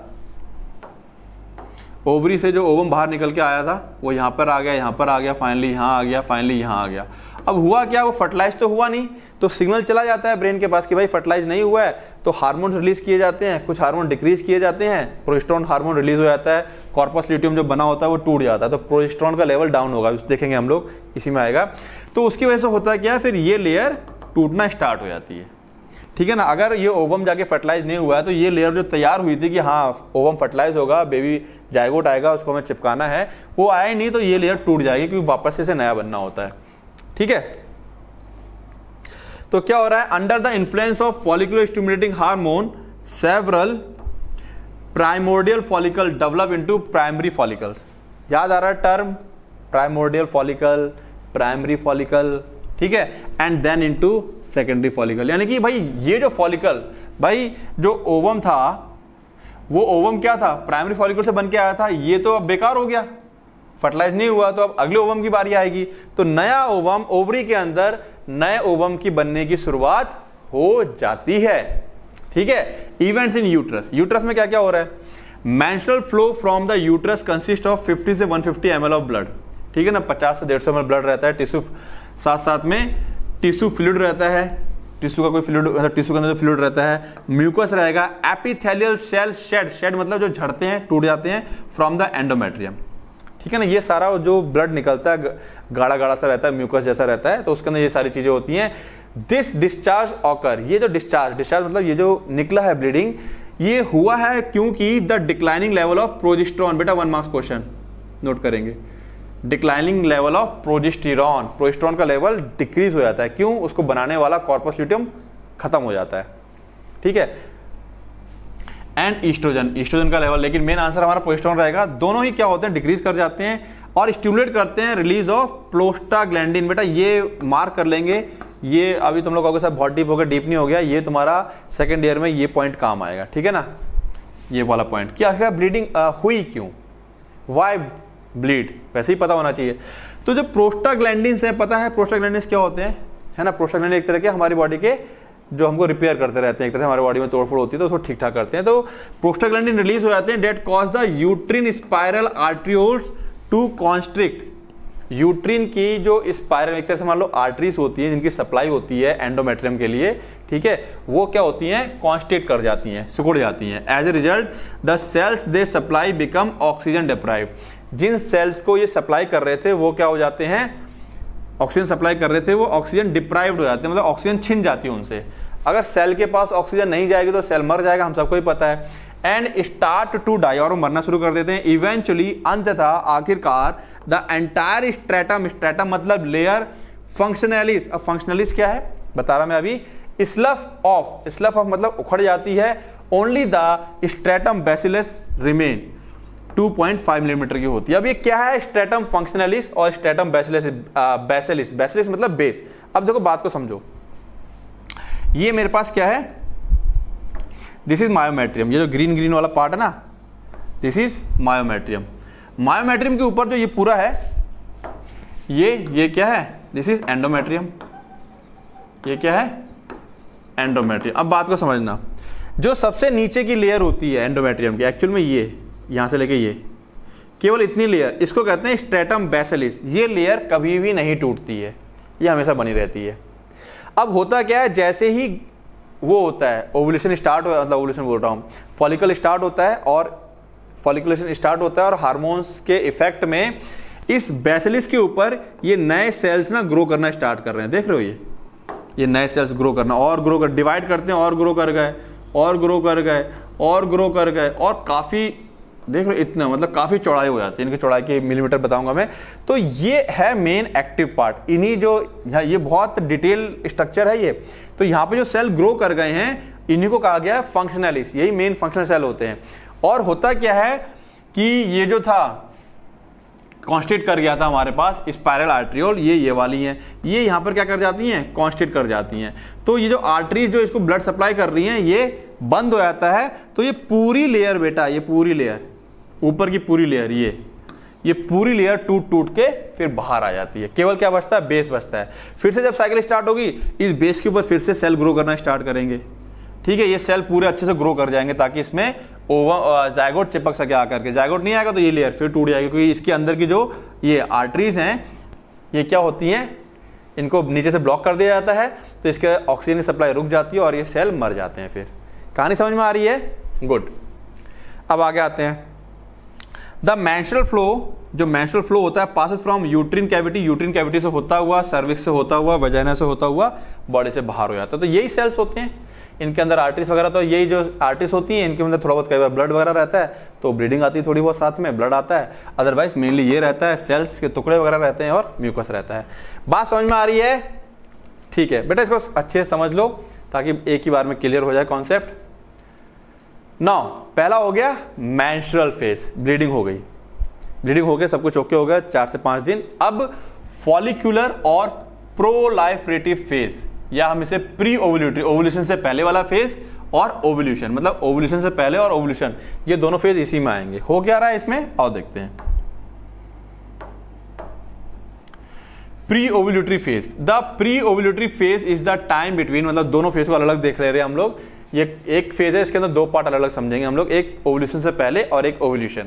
ओवरी से जो ओवम बाहर निकल के आया था वो यहां पर आ गया यहां पर आ गया फाइनली यहां आ गया फाइनली यहां आ गया अब हुआ क्या वो फर्टिलाइज तो हुआ नहीं तो सिग्नल चला जाता है ब्रेन के पास कि भाई फर्टिलाइज नहीं हुआ है तो हार्मोन रिलीज किए जाते हैं कुछ हार्मोन डिक्रीज किए जाते हैं प्रोजेस्ट्रॉन हार्मोन रिलीज हो जाता है कॉर्पस ल्यूटियम जो बना होता है वो टूट जाता है तो प्रोजेस्ट्रॉन का लेवल डाउन होगा देखेंगे हम लोग इसी में आएगा तो उसकी वजह से होता है क्या फिर ये लेयर टूटना स्टार्ट हो जाती है ठीक है ना अगर ये ओवम जाके फर्टिलाइज नहीं हुआ है तो ये लेयर जो तैयार हुई थी कि हाँ ओवम फर्टिलाइज होगा बेबी जायगोट आएगा उसको हमें चिपकाना है वो आए नहीं तो ये लेयर टूट जाएगी क्योंकि वापस से नया बनना होता है ठीक है तो क्या हो रहा है under the influence of follicular stimulating hormone several primordial follicle develop into primary follicles याद आ रहा है term primordial follicle primary follicle ठीक है and then into secondary follicle यानी कि भाई ये जो फॉलिकल भाई जो ओवम था वो ओवम क्या था प्राइमरी फॉलिकल से बन के आया था ये तो अब बेकार हो गया फर्टिलाइज नहीं हुआ तो अब अगले ओवम की बारी आएगी तो नया ओवम ओवरी के अंदर नए ओवम की बनने की शुरुआत हो जाती है ठीक है इवेंट्स इन यूट्रस यूट्रस में क्या क्या हो रहा है menstrual flow from the uterus consist of 50 से 150 फिफ्टी ऑफ ब्लड ठीक है ना 50 से डेढ़ सौ ब्लड रहता है टिश्यू साथ साथ में टिश्यू फ्लूड रहता है टिश्यू का कोई फ्लूड मतलब टिश्यू के अंदर फ्लूड रहता है म्यूकस रहेगा एपिथेलियल सेल शेड शेड मतलब जो झड़ते हैं टूट जाते हैं फ्रॉम द एंडोमेट्रियम ठीक है ना ये सारा जो ब्लड निकलता है गाढ़ा गाढ़ा सा रहता है म्यूकस जैसा रहता है तो उसके अंदर ये सारी चीज़ें होती हैं दिस डिस्चार्ज ऑकर ये जो डिस्चार्ज डिस्चार्ज मतलब ये जो निकला है ब्लीडिंग ये हुआ है क्योंकि the declining level of progesterone बेटा वन मार्क्स क्वेश्चन नोट करेंगे declining level of progesterone progesterone का लेवल डिक्रीज हो जाता है क्यों उसको बनाने वाला कॉर्पस ल्यूटियम खत्म हो जाता है ठीक है एंड ईस्ट्रोजन ईस्ट्रोजन का लेवल लेकिन मेन आंसर हमारा प्रोस्टोन रहेगा दोनों ही क्या होते हैं डिक्रीज कर जाते हैं और स्टिमुलेट करते हैं रिलीज ऑफ प्लोस्टाग्लैंडिन बेटा ये मार्क कर लेंगे ये अभी तुम लोग सर बहुत डीप हो गया डीप नहीं हो गया ये तुम्हारा सेकेंड ईयर में ये पॉइंट काम आएगा ठीक है ना ये वाला पॉइंट क्या आखिर ब्लीडिंग हुई क्यों वाई ब्लीड वैसे ही पता होना चाहिए तो जो प्रोस्टाग्लैंडिन है पता है प्रोस्टाग्लैंडिन क्या होते हैं है ना प्रोस्टाग्लैंडिन एक तरह के हमारी बॉडी के जो हमको रिपेयर करते रहते हैं एक तरह से हमारे बॉडी में तोड़फोड़ होती है तो उसको ठीक ठाक करते हैं तो प्रोस्टाग्लैंडिन रिलीज हो जाते हैं that cause the uterine spiral arterioles to constrict uterine की जो स्पायरल एक तरह से मान लो आर्टरीज होती है जिनकी सप्लाई होती है एंडोमेट्रियम के लिए ठीक है वो क्या होती हैं कॉन्स्टेट कर जाती हैं सिकुड़ जाती हैं as a result the cells they supply become oxygen deprive जिन सेल्स को ये सप्लाई कर रहे थे वो क्या हो जाते हैं ऑक्सीजन सप्लाई कर रहे थे वो ऑक्सीजन डिप्राइव्ड हो जाते हैं मतलब ऑक्सीजन छिन जाती है उनसे अगर सेल के पास ऑक्सीजन नहीं जाएगी तो सेल मर जाएगा हम सबको ही पता है एंड स्टार्ट टू डाई और मरना शुरू कर देते हैं इवेंचुअली अंततः आखिरकार द एंटायर स्ट्रेटम स्ट्रेटम मतलब लेयर फंक्शनलिस अब फंक्शनलिस क्या है बता रहा मैं अभी स्लफ ऑफ स्लफ ऑफ मतलब उखड़ जाती है only the stratum basalis remain 2.5 millimetre की होती है अब ये क्या है स्टेटम फंक्शनलिस और स्टेटम बैसलिस बैसलिस बैसलिस मतलब बेस अब देखो बात को समझो ये मेरे पास क्या है दिस इज मायोमेट्रियम ये जो ग्रीन ग्रीन वाला पार्ट है ना दिस इज मायोमेट्रियम मायोमेट्रियम के ऊपर जो ये पूरा है ये ये क्या है दिस इज एंडोमेट्रियम ये क्या है एंडोमेट्रियम अब बात को समझना जो सबसे नीचे की लेयर होती है एंडोमेट्रियम की एक्चुअल में ये यहाँ से लेके ये केवल इतनी लेयर इसको कहते हैं स्ट्रेटम बेसलिस ये लेयर कभी भी नहीं टूटती है ये हमेशा बनी रहती है अब होता क्या है जैसे ही वो होता है ओवुलेशन स्टार्ट है मतलब ओवुलेशन बोल रहा हूँ फॉलिकल स्टार्ट होता है और फॉलिकुलेशन स्टार्ट होता है और हार्मोन्स के इफेक्ट में इस बेसलिस के ऊपर ये नए सेल्स ना ग्रो करना स्टार्ट कर रहे हैं देख रहे हो ये ये नए सेल्स ग्रो करना और ग्रो कर डिवाइड करते हैं और ग्रो कर गए और ग्रो कर गए और ग्रो कर गए और काफ़ी देख लो इतना मतलब काफ़ी चौड़ाई हो जाती है इनकी चौड़ाई की मिलीमीटर बताऊंगा मैं तो ये है मेन एक्टिव पार्ट इन्हीं जो ये बहुत डिटेल स्ट्रक्चर है ये तो यहाँ पे जो सेल ग्रो कर गए हैं इन्हीं को कहा गया है फंक्शनलिस यही मेन फंक्शनल सेल होते हैं और होता क्या है कि ये जो था कॉन्स्टेट कर गया था हमारे पास स्पायरल आर्ट्रियोल ये ये वाली हैं ये यहाँ पर क्या कर जाती हैं कॉन्स्टेट कर जाती हैं तो ये जो आर्टरीज जो इसको ब्लड सप्लाई कर रही हैं ये बंद हो जाता है तो ये पूरी लेयर बेटा ये पूरी लेयर ऊपर की पूरी लेयर ये ये पूरी लेयर टूट टूट के फिर बाहर आ जाती है केवल क्या बचता है बेस बचता है फिर से जब साइकिल स्टार्ट होगी इस बेस के ऊपर फिर से सेल ग्रो करना स्टार्ट करेंगे ठीक है ये सेल पूरे अच्छे से ग्रो कर जाएंगे ताकि इसमें ओवर जायगोट चिपक सके आकर के जायगोट नहीं आएगा तो ये लेयर फिर टूट जाएगी क्योंकि इसके अंदर की जो ये आर्टरीज हैं ये क्या होती हैं इनको नीचे से ब्लॉक कर दिया जाता है तो इसके ऑक्सीजन की सप्लाई रुक जाती है और ये सेल मर जाते हैं फिर कहानी समझ में आ रही है गुड अब आगे आते हैं द मैंशल फ्लो जो मैंशल फ्लो होता है passes from uterine cavity uterine cavity से होता हुआ सर्विक्स से होता हुआ वजाइना से होता हुआ बॉडी से बाहर हो जाता है तो यही सेल्स होते हैं इनके अंदर आर्टिस वगैरह तो यही जो आर्टिस होती है इनके अंदर थोड़ा बहुत कई बार ब्लड वगैरह रहता है तो ब्लीडिंग आती है थोड़ी बहुत साथ में ब्लड आता है अदरवाइज मेनली ये रहता है सेल्स के टुकड़े वगैरह रहते हैं और म्यूकस रहता है बात समझ में आ रही है ठीक है बेटा इसको अच्छे से समझ लो ताकि एक ही बार में क्लियर हो जाए कॉन्सेप्ट नाउ पहला हो गया मैंशरल फेज ब्लीडिंग हो गई ब्लीडिंग हो गया सब कुछ ओके हो गया चार से पांच दिन अब फॉलिक्यूलर और प्रोलाइफरेटिव फेज या हम इसे प्री ओवल्यूटरी ओवल्यूशन से पहले वाला फेज और ओवल्यूशन मतलब ओवल्यूशन से पहले और ओवल्यूशन ये दोनों फेज इसी में आएंगे हो क्या रहा है इसमें और देखते हैं pre ovulatory phase the pre ovulatory phase is the time between मतलब दोनों फेज को अलग अलग देख ले रहे हैं हम लोग ये एक फेज है इसके अंदर दो पार्ट अलग अलग समझेंगे हम लोग एक ओवल्यूशन से पहले और एक ओवल्यूशन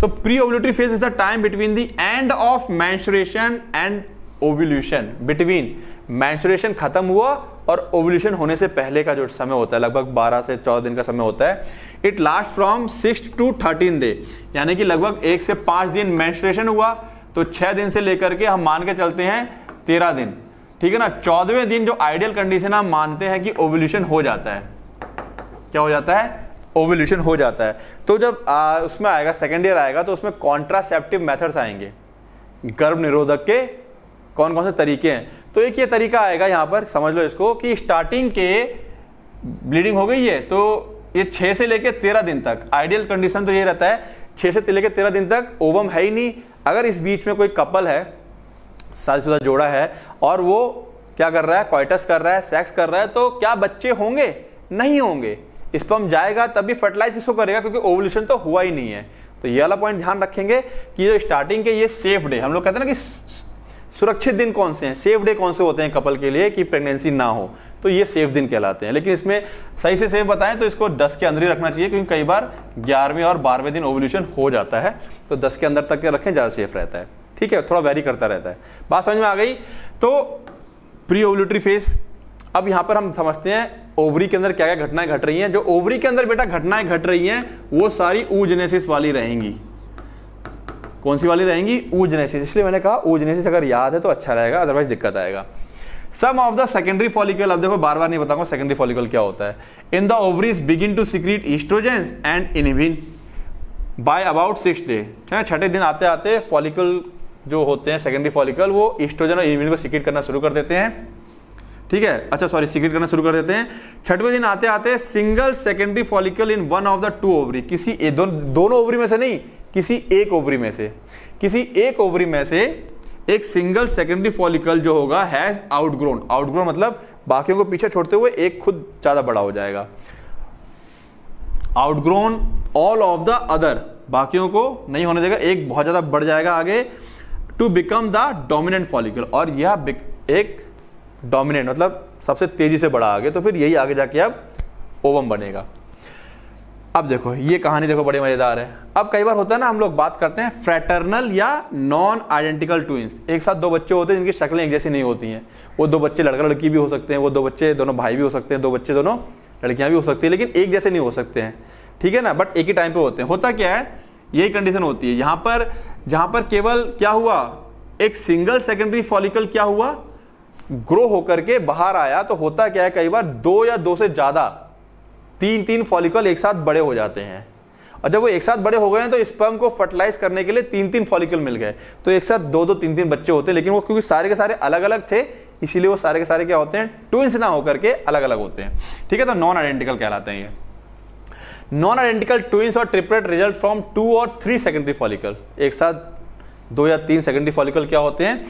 तो pre ovulatory phase is the time between the end of menstruation and ovulation between menstruation खत्म हुआ और ओवल्यूशन होने से पहले का जो समय होता है लगभग 12 से 14 दिन का समय होता है it last from six to thirteen day यानी कि लगभग एक से पांच दिन मैंसुरेशन हुआ तो छह दिन से लेकर के हम मान के चलते हैं तेरह दिन ठीक है ना चौदहवें दिन जो आइडियल कंडीशन हम मानते हैं कि ओवल्यूशन हो जाता है क्या हो जाता है ओवल्यूशन हो जाता है तो जब आ, उसमें आएगा सेकेंड ईयर आएगा तो उसमें कॉन्ट्रासेप्टिव मेथड्स आएंगे गर्भ निरोधक के कौन कौन से तरीके हैं तो एक ये तरीका आएगा यहाँ पर समझ लो इसको कि स्टार्टिंग के ब्लीडिंग हो गई है तो ये छः से लेकर तेरह दिन तक आइडियल कंडीशन तो ये रहता है छः से लेकर तेरह दिन तक ओवम है ही नहीं अगर इस बीच में कोई कपल है शादीशुदा जोड़ा है और वो क्या कर रहा है क्वाइटस कर रहा है सेक्स कर रहा है तो क्या बच्चे होंगे नहीं होंगे स्पम जाएगा तभी फर्टिलाइज किसको करेगा क्योंकि ओवल्यूशन तो हुआ ही नहीं है तो ये वाला पॉइंट ध्यान रखेंगे कि जो स्टार्टिंग के ये सेफ डे हम लोग कहते हैं ना कि सुरक्षित दिन कौन से हैं सेफ डे कौन से होते हैं कपल के लिए कि प्रेगनेंसी ना हो तो ये सेफ दिन कहलाते हैं लेकिन इसमें सही से सेफ बताएं तो इसको 10 के अंदर ही रखना चाहिए क्योंकि कई बार ग्यारहवें और बारहवें दिन ओवल्यूशन हो जाता है तो 10 के अंदर तक के रखें ज़्यादा सेफ रहता है ठीक है थोड़ा वेरी करता रहता है बात समझ में आ गई तो प्री ओवल्यूटरी फेज अब यहां पर हम समझते हैं ओवरी के अंदर क्या क्या घटनाएं घट रही हैं जो ओवरी के अंदर बेटा घटनाएं घट रही हैं वो सारी ऊजनेसिस वाली रहेंगी कौन सी वाली रहेंगी ऊजनेसिस इसलिए मैंने कहा ऊजनेसिस अगर याद है तो अच्छा रहेगा अदरवाइज दिक्कत आएगा some of the secondary follicle अब देखो बार बार नहीं बताऊंगा सेकेंडरी फॉलिकल क्या होता है in the ovaries begin to secrete estrogens and इनिविन बाय अबाउट सिक्स डे ठीक है छठे दिन आते आते फॉलिकल जो होते हैं सेकेंडरी फॉलिकल वो ईस्ट्रोजन और इनविन को सिक्रीट करना शुरू कर देते हैं ठीक है अच्छा सॉरी सीक्रेट करना शुरू कर देते हैं छठवें दिन आते आते single secondary follicle in one of the two ovary किसी दो, दोनों ओवरी में से नहीं किसी एक ओवरी में से किसी एक ओवरी में से एक सिंगल सेकेंडरी फॉलिकल जो होगा हैज आउटग्रोन आउटग्रोन मतलब बाकियों को पीछे छोड़ते हुए एक खुद ज्यादा बड़ा हो जाएगा outgrown all of the other बाकियों को नहीं होने देगा एक बहुत ज्यादा बढ़ जाएगा आगे to become the dominant follicle और यह एक डोमिनेंट मतलब सबसे तेजी से बड़ा आगे तो फिर यही आगे जाके अब ओवम बनेगा अब देखो ये कहानी देखो बड़ी मजेदार है अब कई बार होता है ना हम लोग बात करते हैं फ्रेटर्नल या नॉन आइडेंटिकल ट्विंस एक साथ दो बच्चे होते हैं जिनकी शक्लें एक जैसी नहीं होती हैं वो दो बच्चे लड़का लड़की भी हो सकते हैं वो दो बच्चे दोनों भाई भी हो सकते हैं दो बच्चे दोनों लड़कियां भी हो सकती हैं लेकिन एक जैसे नहीं हो सकते हैं ठीक है ना बट एक ही टाइम पे होते हैं होता क्या है यही कंडीशन होती है यहां पर जहां पर केवल क्या हुआ एक सिंगल सेकेंडरी फॉलिकल क्या हुआ ग्रो होकर के बाहर आया तो होता क्या है कई बार दो या दो से ज़्यादा तीन तीन फॉलिकल एक साथ बड़े हो जाते हैं और जब वो एक साथ बड़े हो गए हैं तो स्पर्म को फर्टिलाइज करने के लिए तीन तीन फॉलिकल मिल गए तो एक साथ दो दो तीन तीन बच्चे होते हैं लेकिन वो क्योंकि सारे के सारे अलग अलग थे इसीलिए वो सारे के सारे क्या होते हैं ट्विंस ना होकर के अलग अलग होते हैं ठीक है तो नॉन आइडेंटिकल कहलाते हैं ये नॉन आइडेंटिकल ट्विंस और ट्रिपलेट रिजल्ट फ्रॉम टू और थ्री सेकेंडरी फॉलिकल एक साथ दो या तीन सेकेंडरी फॉलिकल क्या होते हैं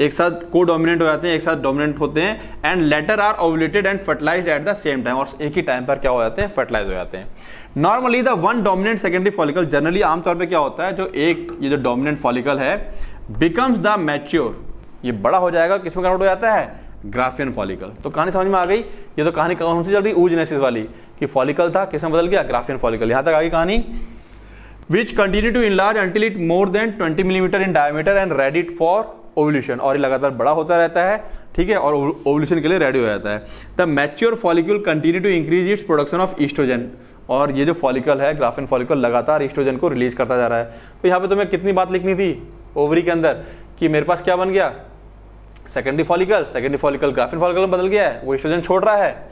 एक साथ को डोमिनेंट हो जाते हैं एक साथ डोमिनेंट होते हैं and later are ovulated and fertilize at the same time और एक ही टाइम पर क्या हो जाते हैं फर्टिलाइज हो जाते हैं normally the one dominant secondary follicle generally आमतौर पर क्या होता है जो एक ये जो डोमिनेंट फॉलिकल है बिकम्स द मैच्योर ये बड़ा हो जाएगा किसमें कन्वर्ट हो जाता है ग्राफियन फॉलिकल तो कहानी समझ में आ गई ये तो कहानी कौन सी चल रही ऊजनेसिस वाली कि फॉलिकल था किसमें बदल गया ग्राफियन फॉलिकल यहाँ तक आ गई कहानी which continue to enlarge until it more than 20 millimetre in diameter and ready for ovulation और ये लगातार बड़ा होता रहता है ठीक है और ओवल्यूशन के लिए रेडी हो जाता है the mature follicle continue to increase its production of estrogen और ये जो फॉलिकल है ग्राफिन फॉलिकल लगातार ईस्ट्रोजन को रिलीज करता जा रहा है तो यहाँ पे तुम्हें कितनी बात लिखनी थी ओवरी के अंदर कि मेरे पास क्या बन गया secondary follicle secondary follicle graafian follicle में बदल गया है वो ईस्ट्रोजन छोड़ रहा है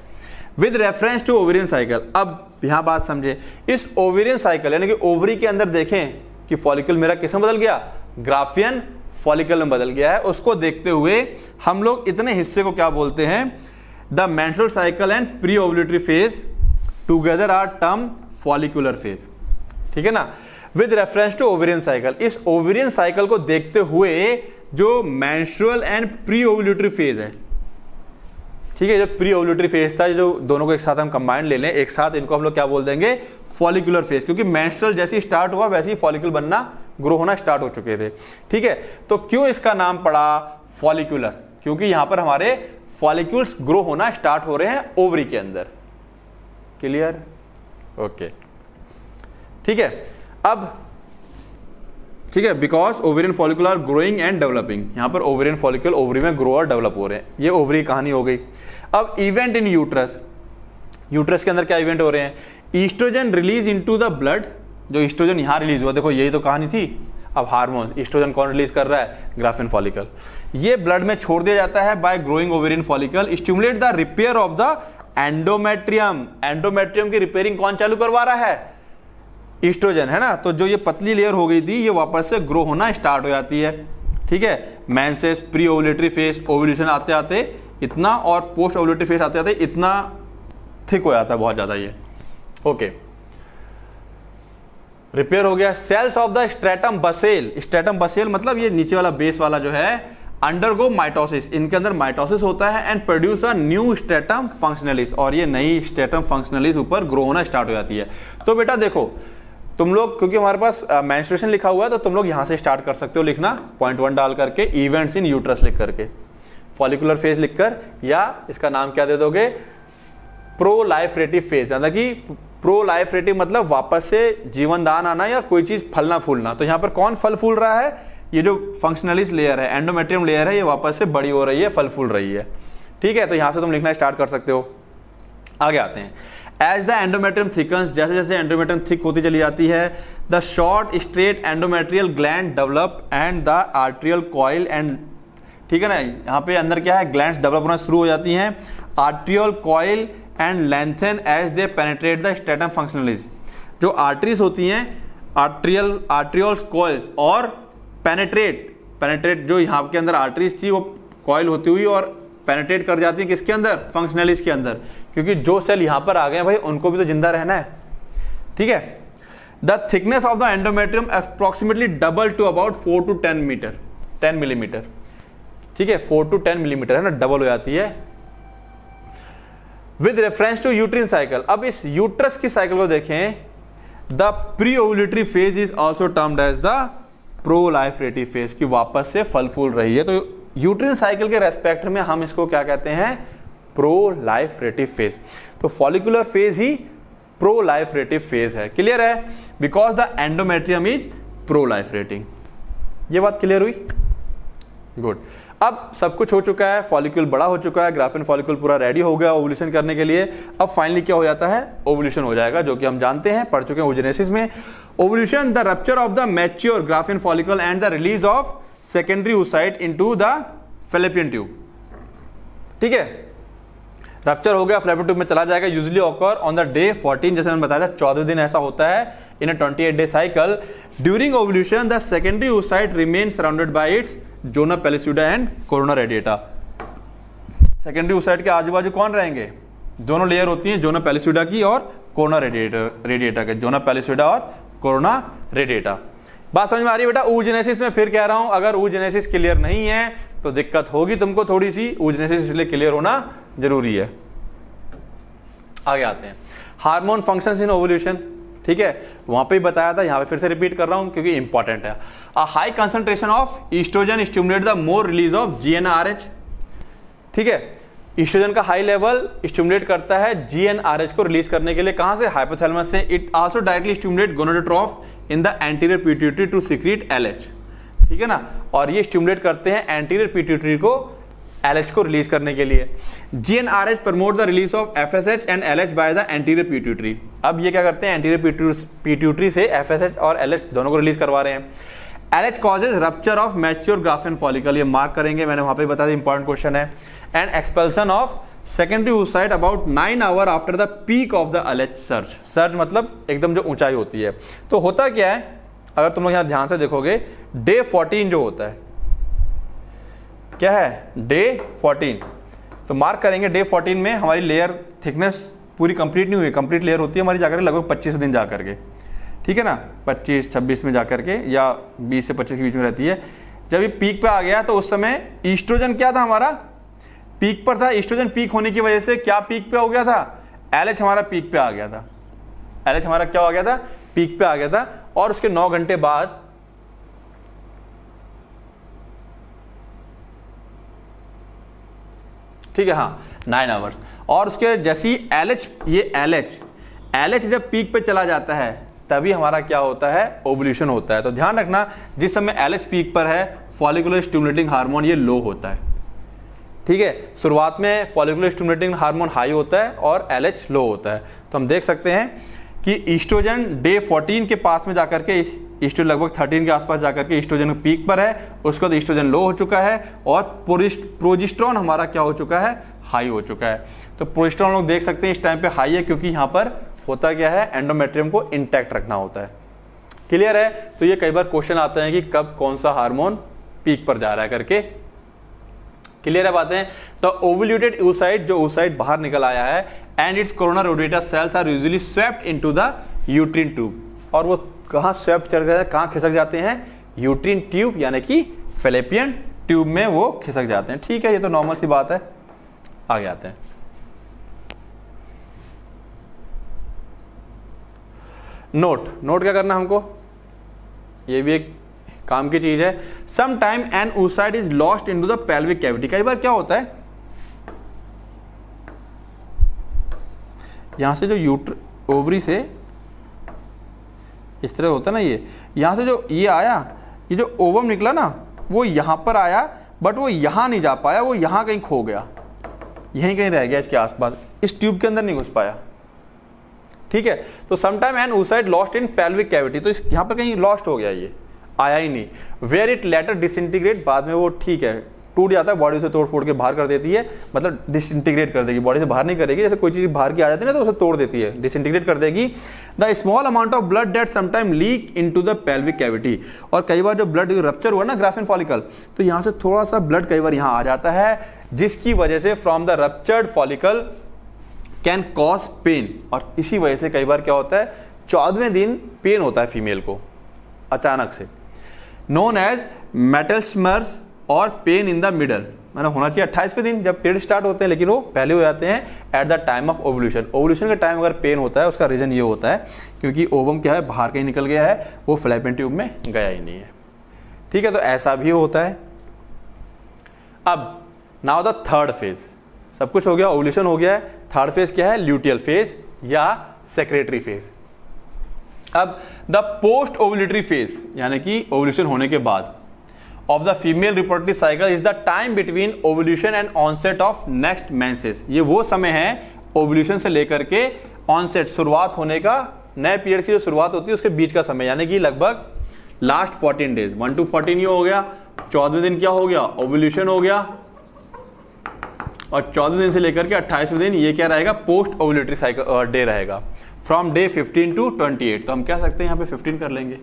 with reference to ovarian cycle अब यहाँ बात समझे इस ओवेरियन साइकिल यानी कि ओवरी के अंदर देखें कि फॉलिकल मेरा किसम बदल गया ग्राफियन फॉलिकल में बदल गया है उसको देखते हुए हम लोग इतने हिस्से को क्या बोलते हैं the menstrual cycle and pre ovulatory phase together are term follicular phase ठीक है ना with reference to ovarian cycle इस ओवेरियन साइकिल को देखते हुए जो menstrual and pre ovulatory phase है ठीक है जो प्री ओवल्यूटरी फेज था जो दोनों को एक साथ हम कंबाइंड ले लें एक साथ इनको हम लोग क्या बोल देंगे फॉलिकुलर फेज क्योंकि मैंशुअल जैसी स्टार्ट हुआ वैसे ही फॉलिकुल बनना ग्रो होना स्टार्ट हो चुके थे ठीक है तो क्यों इसका नाम पड़ा फॉलिक्यूलर क्योंकि यहां पर हमारे फॉलिक्यूल्स ग्रो होना स्टार्ट हो रहे हैं ओवरी के अंदर क्लियर ओके ठीक है अब ठीक है because ovarian follicle are growing and developing यहां पर ओवरियन फॉलिक्यूल ओवरी में ग्रो और डेवलप हो रहे हैं ये ओवरी कहानी हो गई अब इवेंट इन यूट्रस यूट्रस के अंदर क्या इवेंट हो रहे हैं estrogen release into the blood जो इस्ट्रोजन यहाँ रिलीज हुआ देखो यही तो कहानी थी अब हार्मोन इस्ट्रोजन कौन रिलीज कर रहा है ग्राफिन फॉलिकल ये ब्लड में छोड़ दिया जाता है by growing ovarian follicle stimulate the repair of the endometrium endometrium की रिपेयरिंग कौन चालू करवा रहा है इस्ट्रोजन है ना तो जो ये पतली लेयर हो गई थी ये वापस से ग्रो होना स्टार्ट हो जाती है ठीक है menses pre ovulatory phase ovulation आते आते इतना और पोस्ट ओवलेटरी फेस आते आते इतना थिक हो जाता है बहुत ज़्यादा ये ओके okay. रिपेयर हो गया cells of the stratum basale stratum basale मतलब ये नीचे वाला बेस वाला जो है अंडर गो माइटोसिस इनके अंदर माइटोसिस होता है and produce a new stratum functionalis और ये नई स्टेटम फंक्शनलिस ऊपर ग्रो होना स्टार्ट हो जाती है तो बेटा देखो तुम लोग क्योंकि हमारे पास मैंस्ट्रेशन uh, लिखा हुआ है तो तुम लोग यहां से स्टार्ट कर सकते हो लिखना पॉइंट वन डाल करके इवेंट्स इन यूट्रस लिख करके फॉलिकुलर फेज लिखकर या इसका नाम क्या दे दोगे प्रो लाइफ रेटिव फेज यानी कि प्रो लाइफ रेटिंग मतलब वापस से जीवन दान आना या कोई चीज फलना फूलना तो यहाँ पर कौन फल फूल रहा है ये जो फंक्शनलिस्ट लेयर है एंडोमेट्रियम लेयर है ये वापस से बड़ी हो रही है फल फूल रही है ठीक है तो यहां से तुम लिखना स्टार्ट कर सकते हो आगे आते हैं एज द एंडोमेट्रियम थिकन्स जैसे जैसे एंडोमेट्रियम थिक होती चली जाती है the short straight endometrial gland develop and the arterial coil and ठीक है ना यहाँ पे अंदर क्या है ग्लैंड डेवलप होना शुरू हो जाती हैं arterial coil and lengthen as they penetrate the stratum functionalis जो आर्टरीज होती हैं आर्ट्रियल आर्ट्रियोल्स कॉयल्स और पेनेट्रेट पेनेट्रेट जो यहाँ के अंदर आर्टरीज थी वो कॉयल होती हुई और पेनेट्रेट कर जाती है किसके अंदर फंक्शनलिज के अंदर क्योंकि जो सेल यहाँ पर आ गए भाई उनको भी तो जिंदा रहना है ठीक है the thickness of the endometrium approximately double to about four to ten metre ten millimetre ठीक है फोर टू टेन मिलीमीटर है ना डबल हो जाती है with reference to uterine cycle अब इस यूट्रस की साइकिल को देखें the pre phase is also termed as the proliferative phase की वापस से फल फूल रही है तो यूट्रीन साइकिल के रेस्पेक्ट में हम इसको क्या कहते हैं प्रो रेटिव फेज तो फॉलिकुलर फेज ही प्रो रेटिव फेज है क्लियर है because the endometrium is proliferating ये बात क्लियर हुई गुड अब सब कुछ हो चुका है फॉलिक्यूल बड़ा हो चुका है ग्राफिन फॉलिक्यूल पूरा रेडी हो गया ओवुलेशन करने के लिए अब फाइनली क्या हो जाता है ओवुलेशन हो जाएगा जो कि हम जानते हैं पढ़ चुके हैं ओजेनेसिस में ovulation the rupture of the mature graafian follicle and the release of secondary oocyte in the fallopian tube ठीक है रप्चर हो गया फ्लैपियन ट्यूब में चला जाएगा usually occur on the day fourteen जैसे मैंने बताया था चौदह दिन ऐसा होता है in a eight day cycle during ovulation the secondary oocyte remain surrounded by its zona pellucida and corona radiata secondary oocyte के आजू बाजू कौन रहेंगे दोनों लेयर होती हैं जोना पेलिसुडा की और कोरोना रेडिएटर रेडिएटा के जोना पेलिसुडा और कोरोना रेडिएटा बात समझ में आ रही है बेटा ऊजनेसिस में फिर कह रहा हूं अगर ऊजनेसिस क्लियर नहीं है तो दिक्कत होगी तुमको थोड़ी सी ऊजनेसिस इसलिए क्लियर होना जरूरी है आगे आते हैं हार्मोन फंक्शंस इन ओवल्यूशन ठीक है वहां पे बताया था यहां पे फिर से रिपीट कर रहा हूं क्योंकि इंपॉर्टेंट है a high concentration of estrogen stimulate the more release of GnRH ठीक है ईस्ट्रोजन का हाई लेवल स्टिमुलेट करता है जीएनआरएच को रिलीज करने के लिए कहां से हाइपोथैलेमस से it also directly stimulate gonadotroph in the anterior pituitary to secrete LH ठीक है ना और ये स्टिमुलेट करते हैं एंटीरियर पिट्यूटरी को एलएच को रिलीज करने के लिए GnRH promote the release of FSH and LH by the anterior pituitary अब ये क्या करते हैं एंटीरियर पीट्यूटरी से एफएसएच और एलएच दोनों को रिलीज करवा रहे हैं LH causes rupture of mature graafian follicle ये मार्क करेंगे मैंने वहां पे बता दिया इंपॉर्टेंट क्वेश्चन है and expulsion of secondary oocyte about nine hour after the peak of the LH surge surge मतलब एकदम जो ऊंचाई होती है तो होता क्या है अगर तुम लोग यहाँ ध्यान से देखोगे डे फोर्टीन जो होता है क्या है डे 14 तो मार्क करेंगे डे 14 में हमारी लेयर थिकनेस पूरी कंप्लीट नहीं हुई कंप्लीट लेयर होती है हमारी जाकर लगभग 25 दिन जा करके ठीक है ना 25 26 में जा करके या 20 से 25 के बीच में रहती है जब ये पीक पर आ गया तो उस समय ईस्ट्रोजन क्या था हमारा पीक पर था ईस्ट्रोजन पीक होने की वजह से क्या पीक पे हो गया था एल हमारा पीक पे आ गया था एल हमारा क्या हो गया था पीक पे आ गया था और उसके नौ घंटे बाद ठीक है हाँ नाइन आवर्स और उसके जैसी एल एच ये एल एच एल एच जब पीक पे चला जाता है तभी हमारा क्या होता है ओवल्यूशन होता है तो ध्यान रखना जिस समय एल एच पीक पर है फॉलिकुलर स्टिमुलेटिंग हार्मोन ये लो होता है ठीक है शुरुआत में फॉलिकुलर स्टिमुलेटिंग हार्मोन हाई होता है और एल लो होता है तो हम देख सकते हैं कि ईस्ट्रोजन डे 14 के पास में जाकर के ईस्ट्रो लगभग 13 के आसपास जाकर के ईस्ट्रोजन पीक पर है उसके बाद ईस्ट्रोजन लो हो चुका है और प्रोजिस्ट्रॉन हमारा क्या हो चुका है हाई हो चुका है तो प्रोजिस्ट्रॉन लोग देख सकते हैं इस टाइम पे हाई है क्योंकि यहाँ पर होता क्या है एंडोमेट्रियम को इंटैक्ट रखना होता है क्लियर है तो ये कई बार क्वेश्चन आते हैं कि कब कौन सा हार्मोन पीक पर जा रहा है करके क्लियर है बातें तो ओवल्यूटेड यूसाइट जो यूसाइट बाहर निकल आया है and its corona radiata cells are usually swept into the uterine tube और वो कहाँ स्वेप चल जाते हैं कहाँ खिसक जाते हैं यूट्रीन ट्यूब यानी कि फेलेपियन ट्यूब में वो खिसक जाते हैं ठीक है ये तो नॉर्मल सी बात है आगे आते हैं नोट नोट क्या करना हमको ये भी एक काम की चीज है some time an oocyte is lost in to the pelvic cavity कई बार क्या होता है यहां से जो यूट्र ओवरी से इस तरह होता ना ये यहाँ से जो ये आया ये जो ओवम निकला ना वो यहाँ पर आया बट वो यहाँ नहीं जा पाया वो यहाँ कहीं खो गया यहीं कहीं रह गया इसके आसपास इस ट्यूब के अंदर नहीं घुस पाया ठीक है तो sometime an oocyte lost in pelvic cavity तो इस यहाँ पर कहीं लॉस्ट हो गया ये आया ही नहीं वेयर इट लेटर डिसइंटीग्रेट बाद में वो ठीक है टूट जाता है बॉडी उसे तोड़ फोड़ के बाहर कर देती है मतलब डिसइंटीग्रेट कर देगी बॉडी से बाहर नहीं करेगी जैसे कोई चीज़ बाहर की आ जाती है ना तो उसे तोड़ देती है डिसइंटीग्रेट कर देगी the small amount of blood that sometime leak in to the pelvic cavity और कई बार जो ब्लड रप्चर हुआ ना ग्राफिन फॉलिकल तो यहाँ से थोड़ा सा ब्लड कई बार यहाँ आ जाता है जिसकी वजह से from the ruptured follicle can cause pain और इसी वजह से कई बार क्या होता है चौदवें दिन पेन होता है फीमेल को अचानक से नोन एज मेटल स्मर्स और पेन इन द मिडल मैंने होना चाहिए अट्ठाईसवें दिन जब पेड़ स्टार्ट होते हैं लेकिन वो पहले हो जाते हैं at the time of ovulation ovulation के टाइम अगर पेन होता है उसका रीज़न ये होता है क्योंकि ओवम क्या है बाहर कहीं निकल गया है वो फ्लैपन ट्यूब में गया ही नहीं है ठीक है तो ऐसा भी होता है अब नाउ द थर्ड फेज सब कुछ हो गया ओवल्यूशन हो गया है थर्ड फेज क्या है ल्यूटियल फेज या सेक्रेटरी फेज अब द पोस्ट ओवलेटरी फेज यानी कि ओवल्यूशन होने के बाद of the female reproductive cycle is the time between ovulation and onset of next menses ये वो समय है ओवल्यूशन से लेकर के ऑनसेट शुरुआत होने का नए पीरियड की जो शुरुआत होती है उसके बीच का समय यानी कि लगभग last fourteen days one to fourteen ये हो गया चौदह दिन क्या हो गया ओवल्यूशन हो गया और चौदह दिन से लेकर के अट्ठाईसवें दिन ये क्या रहेगा पोस्ट ओवल्यूटरी साइकिल डे रहेगा फ्रॉम डे 15 टू 28 तो हम क्या सकते हैं यहाँ पे 15 कर लेंगे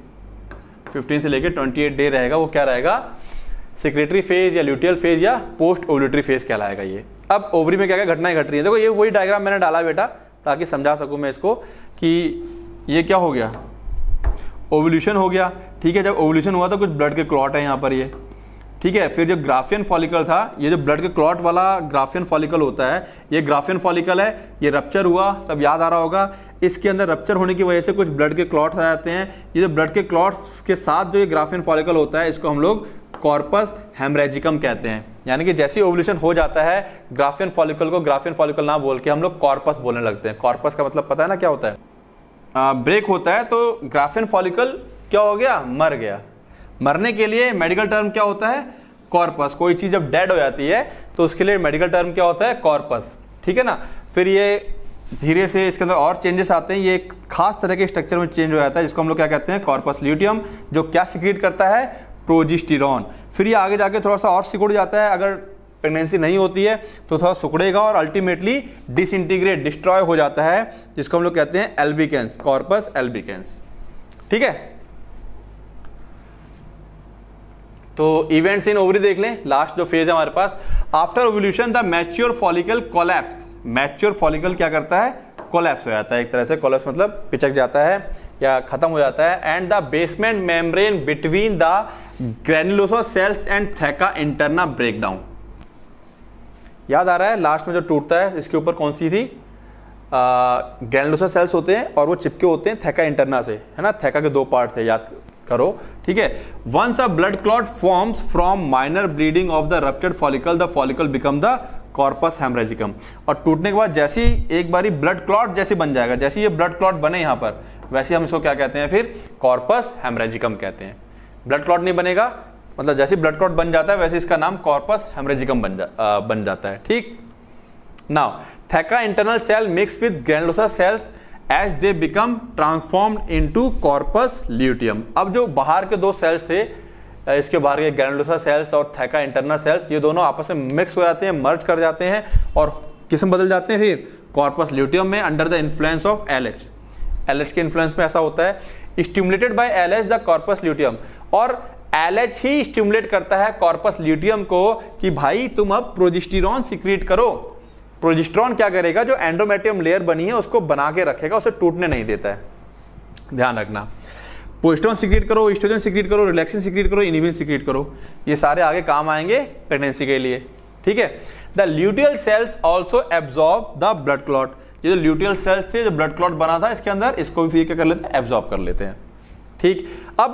फिफ्टीन से लेकर ट्वेंटी एट डे रहेगा वो क्या रहेगा सेक्रेटरी फेज या ल्यूटियल फेज या पोस्ट ओवलेटरी फेज कहलाएगा ये अब ओवरी में क्या क्या घटनाएं घट रही है देखो ये वही डायग्राम मैंने डाला बेटा ताकि समझा सकूं मैं इसको कि ये क्या हो गया ओवल्यूशन हो गया ठीक है जब ओवल्यूशन हुआ तो कुछ ब्लड के क्लॉट है यहाँ पर ये ठीक है फिर जो ग्राफियन फॉलिकल था ये जो ब्लड के क्लॉट वाला ग्राफियन फॉलिकल होता है ये ग्राफियन फॉलिकल है ये रप्चर हुआ सब याद आ रहा होगा इसके अंदर रप्चर होने की वजह से कुछ ब्लड के क्लॉट्स आ जाते हैं ये जो ब्लड के क्लॉट्स के साथ जो ये ग्राफिन फॉलिकल होता है इसको हम लोग कॉर्पस हेमरेजिकम कहते हैं यानी कि जैसे ओवल्यूशन हो जाता है ग्राफियन फॉलिकल को ग्राफियन फॉलिकल ना बोल के हम लोग कॉर्पस बोलने लगते हैं कॉर्पस का मतलब पता है ना क्या होता है आ, ब्रेक होता है तो ग्राफियन फॉलिकल क्या हो गया मर गया मरने के लिए मेडिकल टर्म क्या होता है कॉर्पस कोई चीज़ जब डेड हो जाती है तो उसके लिए मेडिकल टर्म क्या होता है कॉर्पस ठीक है ना फिर ये धीरे से इसके अंदर और चेंजेस आते हैं ये एक खास तरह के स्ट्रक्चर में चेंज हो जाता है जिसको हम लोग क्या कहते हैं कॉर्पस ल्यूटियम जो क्या सिक्रीट करता है प्रोजिस्टिरॉन फिर ये आगे जाके थोड़ा सा और सिकुड़ जाता है अगर प्रेगनेंसी नहीं होती है तो थोड़ा सुकड़ेगा और अल्टीमेटली डिसइंटीग्रेट डिस्ट्रॉय हो जाता है जिसको हम लोग कहते हैं एल्बिकेंस कॉर्पस एल्बिकेंस ठीक है तो इवेंट्स इन ओवरी देख लें लास्ट जो फेज है हमारे पास after ovulation the mature follicle collapse mature follicle क्या करता है कोलेप्स हो जाता है एक तरह से कोलेप्स मतलब पिचक जाता है या खत्म हो जाता है and the basement membrane between the granulosa cells and theca interna breakdown याद आ रहा है लास्ट में जो टूटता है इसके ऊपर कौन सी थी ग्रैंडलोसा सेल्स होते हैं और वो चिपके होते हैं थैका इंटरना से है ना थैका के दो पार्ट थे याद करो ठीक है once a blood clot forms from minor bleeding of the ruptured follicle the follicle become the corpus hemorrhagicum और टूटने के बाद जैसे ही एक बारी ब्लड क्लॉट जैसे बन जाएगा जैसे ये ब्लड क्लॉट बने यहां पर वैसे हम इसको क्या कहते हैं फिर कॉर्पस हेमरेजिकम कहते हैं ब्लड क्लॉट नहीं बनेगा मतलब जैसे ब्लड क्लॉट बन जाता है वैसे इसका नाम कॉर्पस हेमरेजिकम बन जा बन जाता है ठीक now theca internal cell mix with granulosa cells as they become in to corpus luteum अब जो बाहर के दो सेल्स थे इसके बाहर के ग्रैंडुलोसा सेल्स और थैका इंटरनल सेल्स ये दोनों आपस में मिक्स हो जाते हैं मर्ज कर जाते हैं और किस्म बदल जाते हैं फिर कॉर्पस ल्यूटियम में under the influence of L H L H के इन्फ्लुएंस में ऐसा होता है stimulated by L H the corpus luteum और एल एच ही स्टिमुलेट करता है कॉर्पस ल्यूटियम को कि भाई तुम अब प्रोजिस्टिरॉन सिक्रीट करो प्रोजिस्ट्रॉन क्या करेगा जो एंड्रोमेटियम लेयर बनी है उसको बना के रखेगा उसे टूटने नहीं देता है ध्यान रखना पोस्टोन सिक्रीट करो स्ट्रोजन सिक्रीट करो रिलैक्सिन सिक्रीट करो इनिबिन सिक्रीट करो ये सारे आगे काम आएंगे प्रेगनेंसी के लिए ठीक है the luteal cells also absorb the blood clot ये जो ल्यूटियल सेल्स थे जो ब्लड क्लॉट बना था इसके अंदर इसको भी फिर क्या कर लेते हैं एब्जॉर्ब कर लेते हैं ठीक अब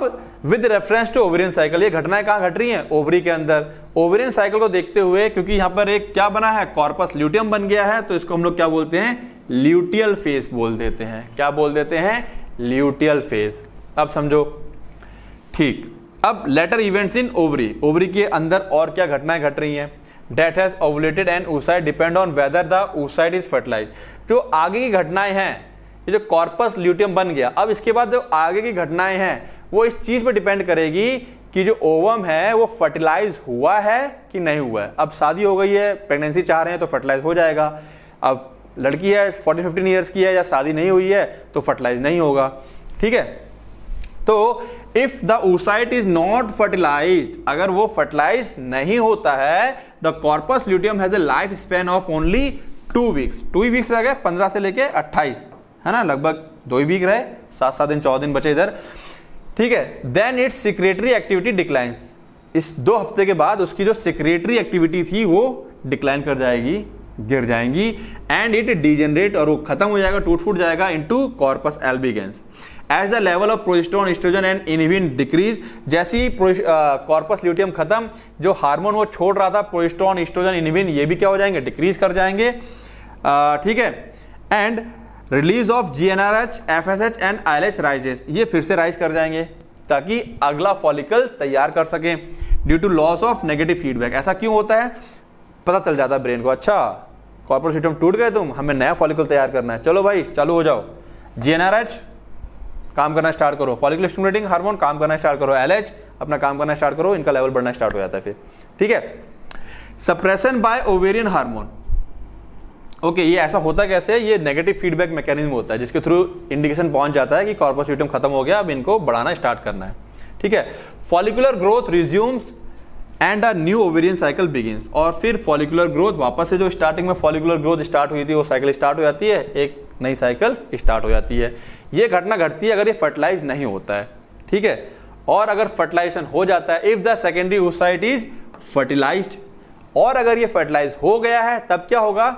with reference to ovarian cycle ये घटनाएं कहाँ घट रही हैं ओवरी के अंदर ओवरियन साइकिल को देखते हुए क्योंकि यहाँ पर एक क्या बना है कॉर्पस ल्यूटियम बन गया है तो इसको हम लोग क्या बोलते हैं ल्यूटियल फेस बोल देते हैं क्या बोल देते हैं ल्यूटियल फेस अब समझो ठीक अब later events in ovary ovary के अंदर और क्या घटनाएं घट रही हैं that has ovulated and oocyte depend on whether the oocyte is fertilize जो आगे की घटनाएं हैं ये जो कॉर्पस ल्यूटियम बन गया अब इसके बाद जो आगे की घटनाएं हैं वो इस चीज़ पर डिपेंड करेगी कि जो ओवम है वो फर्टिलाइज हुआ है कि नहीं हुआ है अब शादी हो गई है प्रेगनेंसी चाह रहे हैं तो फर्टिलाइज हो जाएगा अब लड़की है फोर्टीन फिफ्टीन ईयर्स की है या शादी नहीं हुई है तो फर्टिलाइज नहीं होगा ठीक है तो if the oocyte is not fertilize अगर वो फर्टिलाइज नहीं होता है the corpus luteum has a life span of only two weeks two weeks रह गए पंद्रह से लेके अट्ठाईस है ना लगभग दो ही वीक रहे सात सात दिन चौदह दिन बचे इधर ठीक है then it's secretory activity declines इस दो हफ्ते के बाद उसकी जो सिक्रेटरी एक्टिविटी थी वो डिक्लाइन कर जाएगी गिर जाएंगी एंड इट डिजेनरेट और वो खत्म हो जाएगा टूट फूट जाएगा इन to corpus albicans as the level of progesterone estrogen and inhibin decrease जैसी कॉर्पस ल्यूटियम खत्म जो हार्मोन वो छोड़ रहा था प्रोजेस्ट्रॉन एस्ट्रोजन इनहिबिन ये भी क्या हो जाएंगे डिक्रीज कर जाएंगे ठीक uh, है and release of G N R H F S H and I L H rises ये फिर से राइज कर जाएंगे ताकि अगला फॉलिकल तैयार कर सकें due to loss of negative feedback ऐसा क्यों होता है पता चल जाता है ब्रेन को अच्छा कॉर्पोरेट टूट गए तुम हमें नया फॉलिकल तैयार करना है चलो भाई चालू हो जाओ जी काम करना स्टार्ट करो फॉलिकल स्टिमुलेटिंग हार्मोन काम करना स्टार्ट करो एल अपना काम करना स्टार्ट करो इनका लेवल बढ़ना स्टार्ट हो जाता है फिर ठीक है suppression by ovarian hormone okay okay, ये ऐसा होता कैसे ये नेगेटिव फीडबैक मैकेनिज्म होता है जिसके थ्रू इंडिकेशन पहुंच जाता है कि कॉर्पोसिटम खत्म हो गया अब इनको बढ़ाना स्टार्ट करना है ठीक है follicular growth resumes and a new ovarian cycle begins और फिर फॉलिकुलर ग्रोथ वापस से जो स्टार्टिंग में फॉलिकुलर ग्रोथ स्टार्ट हुई थी वो साइकिल स्टार्ट हो जाती है एक नई साइकिल स्टार्ट हो जाती है ये घटना घटती है अगर ये फर्टिलाइज नहीं होता है ठीक है और अगर फर्टिलाइजेशन हो जाता है if the secondary oocyte is fertilize और अगर ये फर्टिलाइज हो गया है तब क्या होगा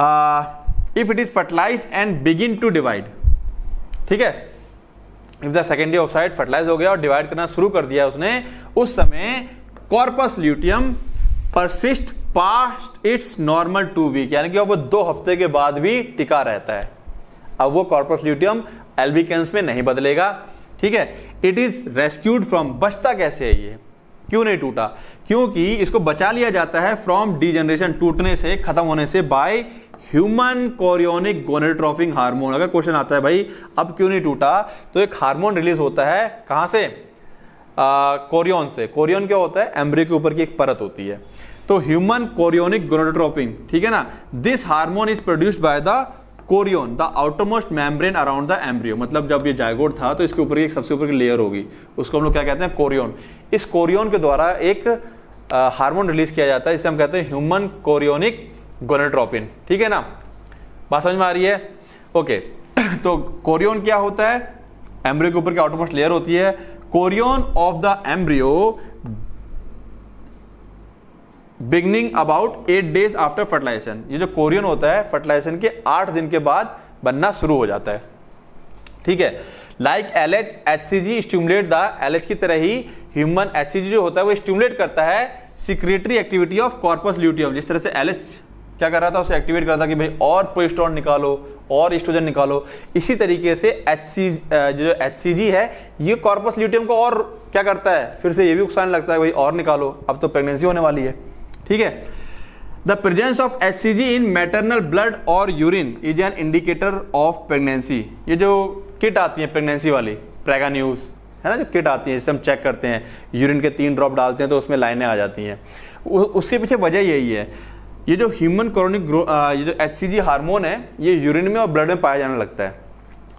if it is fertilize and begin to divide ठीक है if the secondary oocyte fertilize हो गया और डिवाइड करना शुरू कर दिया उसने उस समय corpus luteum persist past its normal two week यानी कि वो दो हफ्ते के बाद भी टिका रहता है अब वो कॉर्पस ल्यूटियम एल्बिकेंस में नहीं बदलेगा ठीक है इट इज रेस्क्यूड फ्रॉम बचता कैसे है ये क्यों नहीं टूटा क्योंकि इसको बचा लिया जाता है फ्रॉम डी टूटने से खत्म होने से by human chorionic gonadotropin hormone अगर क्वेश्चन आता है भाई अब क्यों नहीं टूटा तो एक हार्मोन रिलीज होता है कहां से कोरियोन से कोरियोन क्या होता है एम्ब्रियो के ऊपर की एक परत होती है तो ह्यूमन कोरियोनिक गोनेट्रोफिंग ठीक है ना this hormone is produced by the chorion the outermost membrane around the embryo मतलब जब ये जायगोड था तो इसके ऊपर एक सबसे ऊपर की लेयर होगी उसको हम लोग क्या कहते हैं कोरियोन इस कोरियोन के द्वारा एक हार्मोन रिलीज किया जाता है जिसे हम कहते हैं ह्यूमन कोरियोनिक गोनेट्रोपिन ठीक है ना बात समझ में आ रही है ओके [clears throat] तो कोरियोन क्या होता है एम्ब्रियो के ऊपर की आउटमोस्ट लेयर होती है chorion of the embryo beginning about eight days after fertilization ये जो कोरियन होता है फर्टिलाइजेशन के आठ दिन के बाद बनना शुरू हो जाता है ठीक है like L H H C G stimulate the L H की तरह ही ह्यूमन एच सी जी जो होता है वो स्टूमुलेट करता है secretory activity of corpus luteum जिस तरह से एल एच क्या कर रहा था उसे एक्टिवेट कर रहा था कि भाई और प्रोस्टोन निकालो और स्ट्रोजन निकालो इसी तरीके से एच सी जो एच है ये कॉर्पस ल्यूटियम को और क्या करता है फिर से ये भी उकसान लगता है भाई और निकालो अब तो प्रेगनेंसी होने वाली है ठीक है the presence of H C G in maternal blood और urine is an indicator of pregnancy ये जो किट आती है प्रेगनेंसी वाली प्रेगा न्यूज़ है ना जो किट आती है जिससे हम चेक करते हैं यूरिन के तीन ड्रॉप डालते हैं तो उसमें लाइनें आ जाती हैं उसके पीछे वजह यही है ये जो ह्यूमन क्रोनिक ये जो एच हार्मोन है ये यूरिन में और ब्लड में पाया जाने लगता है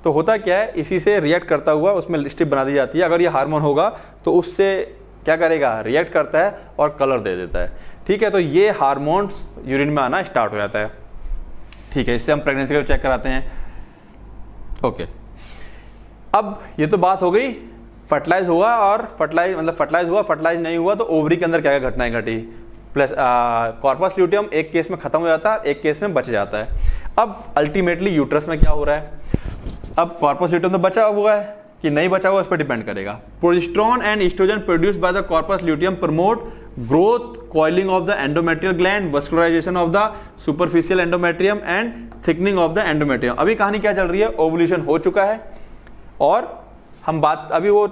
तो होता क्या है इसी से रिएक्ट करता हुआ उसमें स्टिप बना दी जाती है अगर ये हार्मोन होगा तो उससे क्या करेगा रिएक्ट करता है और कलर दे देता है ठीक है तो ये हारमोन्स यूरिन में आना स्टार्ट हो जाता है ठीक है इससे हम प्रेगनेंसी को चेक कराते हैं ओके अब ये तो बात हो गई फर्टिलाइज मतलब हुआ और फर्टिलाइज मतलब फर्टिलाइज हुआ फर्टिलाइज नहीं हुआ तो ओवरी के अंदर क्या क्या घटनाएं घटी प्लस कॉर्पस ल्यूटियम एक केस में खत्म हो जाता है एक केस में बच जाता है अब अल्टीमेटली यूट्रस में क्या हो रहा है अब कॉर्पस ल्यूटियम तो बचा हुआ है कि नहीं बचा हुआ उस पर डिपेंड करेगा progesterone and estrogen produce by the corpus luteum promote growth coiling of the endometrial gland vascularization of the superficial endometrium and thickening of the endometrium अभी कहानी क्या चल रही है ओवल्यूशन हो चुका है और हम बात अभी वो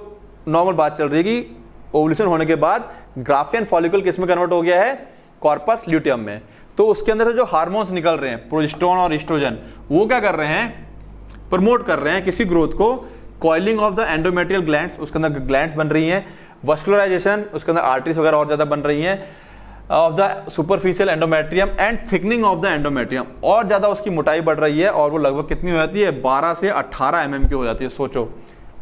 नॉर्मल बात चल रही है कि ओवल्यूशन होने के बाद ग्राफियन फॉलिकल किस में कन्वर्ट हो गया है कॉर्पस ल्यूटियम में तो उसके अंदर से जो हार्मोन्स निकल रहे हैं प्रोजिस्ट्रॉन और इस्ट्रोजन वो क्या कर रहे हैं प्रमोट कर रहे हैं किसी ग्रोथ को coiling of the endometrial gland उसके अंदर ग्लैंड बन रही हैं वस्कुलराइजेशन उसके अंदर आर्टरीज वगैरह और ज़्यादा बन रही हैं of the superficial endometrium and thickening of the endometrium और ज़्यादा उसकी मोटाई बढ़ रही है और वो लगभग कितनी हो जाती है बारह से 18 एम mm की हो जाती है सोचो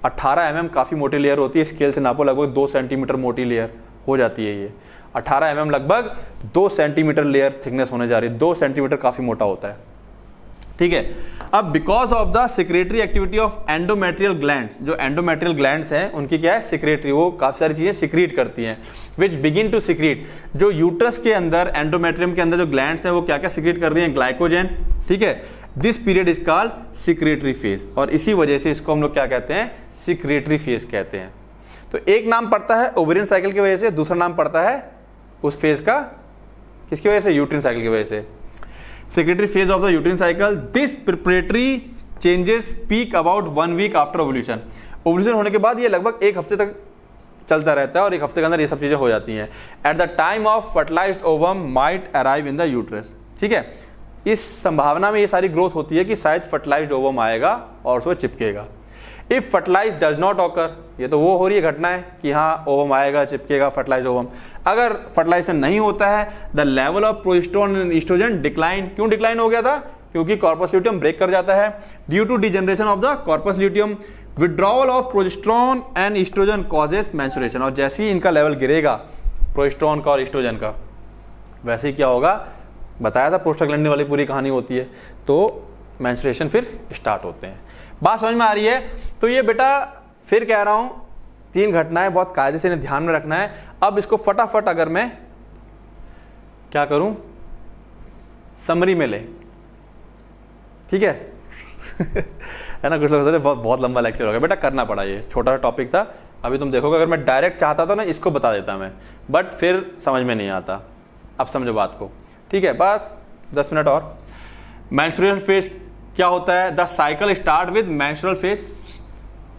18 एम mm काफ़ी मोटी लेयर होती है स्केल से नापो लगभग दो सेंटीमीटर मोटी लेयर हो जाती है ये 18 एम mm लगभग दो सेंटीमीटर लेयर थिकनेस होने जा रही है दो सेंटीमीटर काफ़ी मोटा होता है ठीक है अब because of the secretory activity of endometrial gland जो एंडोमेट्रियल ग्लैंड हैं उनकी क्या है सिक्रेटरी वो काफ़ी सारी चीज़ें सिक्रीट करती हैं विच बिगिन टू सिक्रीट जो यूट्रस के अंदर एंडोमेट्रियम के अंदर जो ग्लैंड हैं वो क्या क्या सिक्रीट कर रही हैं ग्लाइकोजन ठीक है this period is called secretory phase और इसी वजह से इसको हम लोग क्या कहते हैं सिक्रेटरी फेज कहते हैं तो एक नाम पड़ता है ओवरियन साइकिल की वजह से दूसरा नाम पड़ता है उस फेज का किसकी वजह से यूट्रिन साइकिल की वजह से secretory phase of the uterine cycle this preparatory changes peak about one week after ovulation ovulation होने के बाद ये लगभग एक हफ्ते तक चलता रहता है और एक हफ्ते के अंदर ये सब चीज़ें हो जाती हैं at the time of fertilized ovum might arrive in the uterus ठीक है इस संभावना में ये सारी ग्रोथ होती है कि शायद फर्टिलाइज ओवम आएगा और उसमें चिपकेगा if fertilize does not occur ये तो वो हो रही है घटना है कि हाँ ओवम आएगा चिपकेगा फर्टिलाइज ओवम अगर फर्टिलाइजेशन नहीं होता है the level of progesterone and estrogen decline क्यों डिक्लाइन हो गया था क्योंकि कॉर्पस ल्यूटियम ब्रेक कर जाता है due to degeneration of the corpus luteum withdrawal of progesterone and estrogen causes menstruation और जैसे ही इनका लेवल गिरेगा प्रोजेस्ट्रॉन का और ईस्ट्रोजन का वैसे ही क्या होगा बताया था प्रोस्टाग्लैंडिन वाली पूरी कहानी होती है तो मैंसुरेशन फिर स्टार्ट होते हैं बात समझ में आ रही है तो ये बेटा फिर कह रहा हूँ तीन घटनाएं बहुत कायदे से इन्हें ध्यान में रखना है अब इसको फटाफट अगर मैं क्या करूं समरी में ले ठीक है [laughs] है ना कुछ लोग बहुत बहुत लंबा लेक्चर होगा बेटा करना पड़ा ये छोटा सा टॉपिक था अभी तुम देखोगे अगर मैं डायरेक्ट चाहता तो ना इसको बता देता मैं बट फिर समझ में नहीं आता अब समझो बात को ठीक है बस दस मिनट और मैंसुरल फेज क्या होता है the cycle start with menstrual phase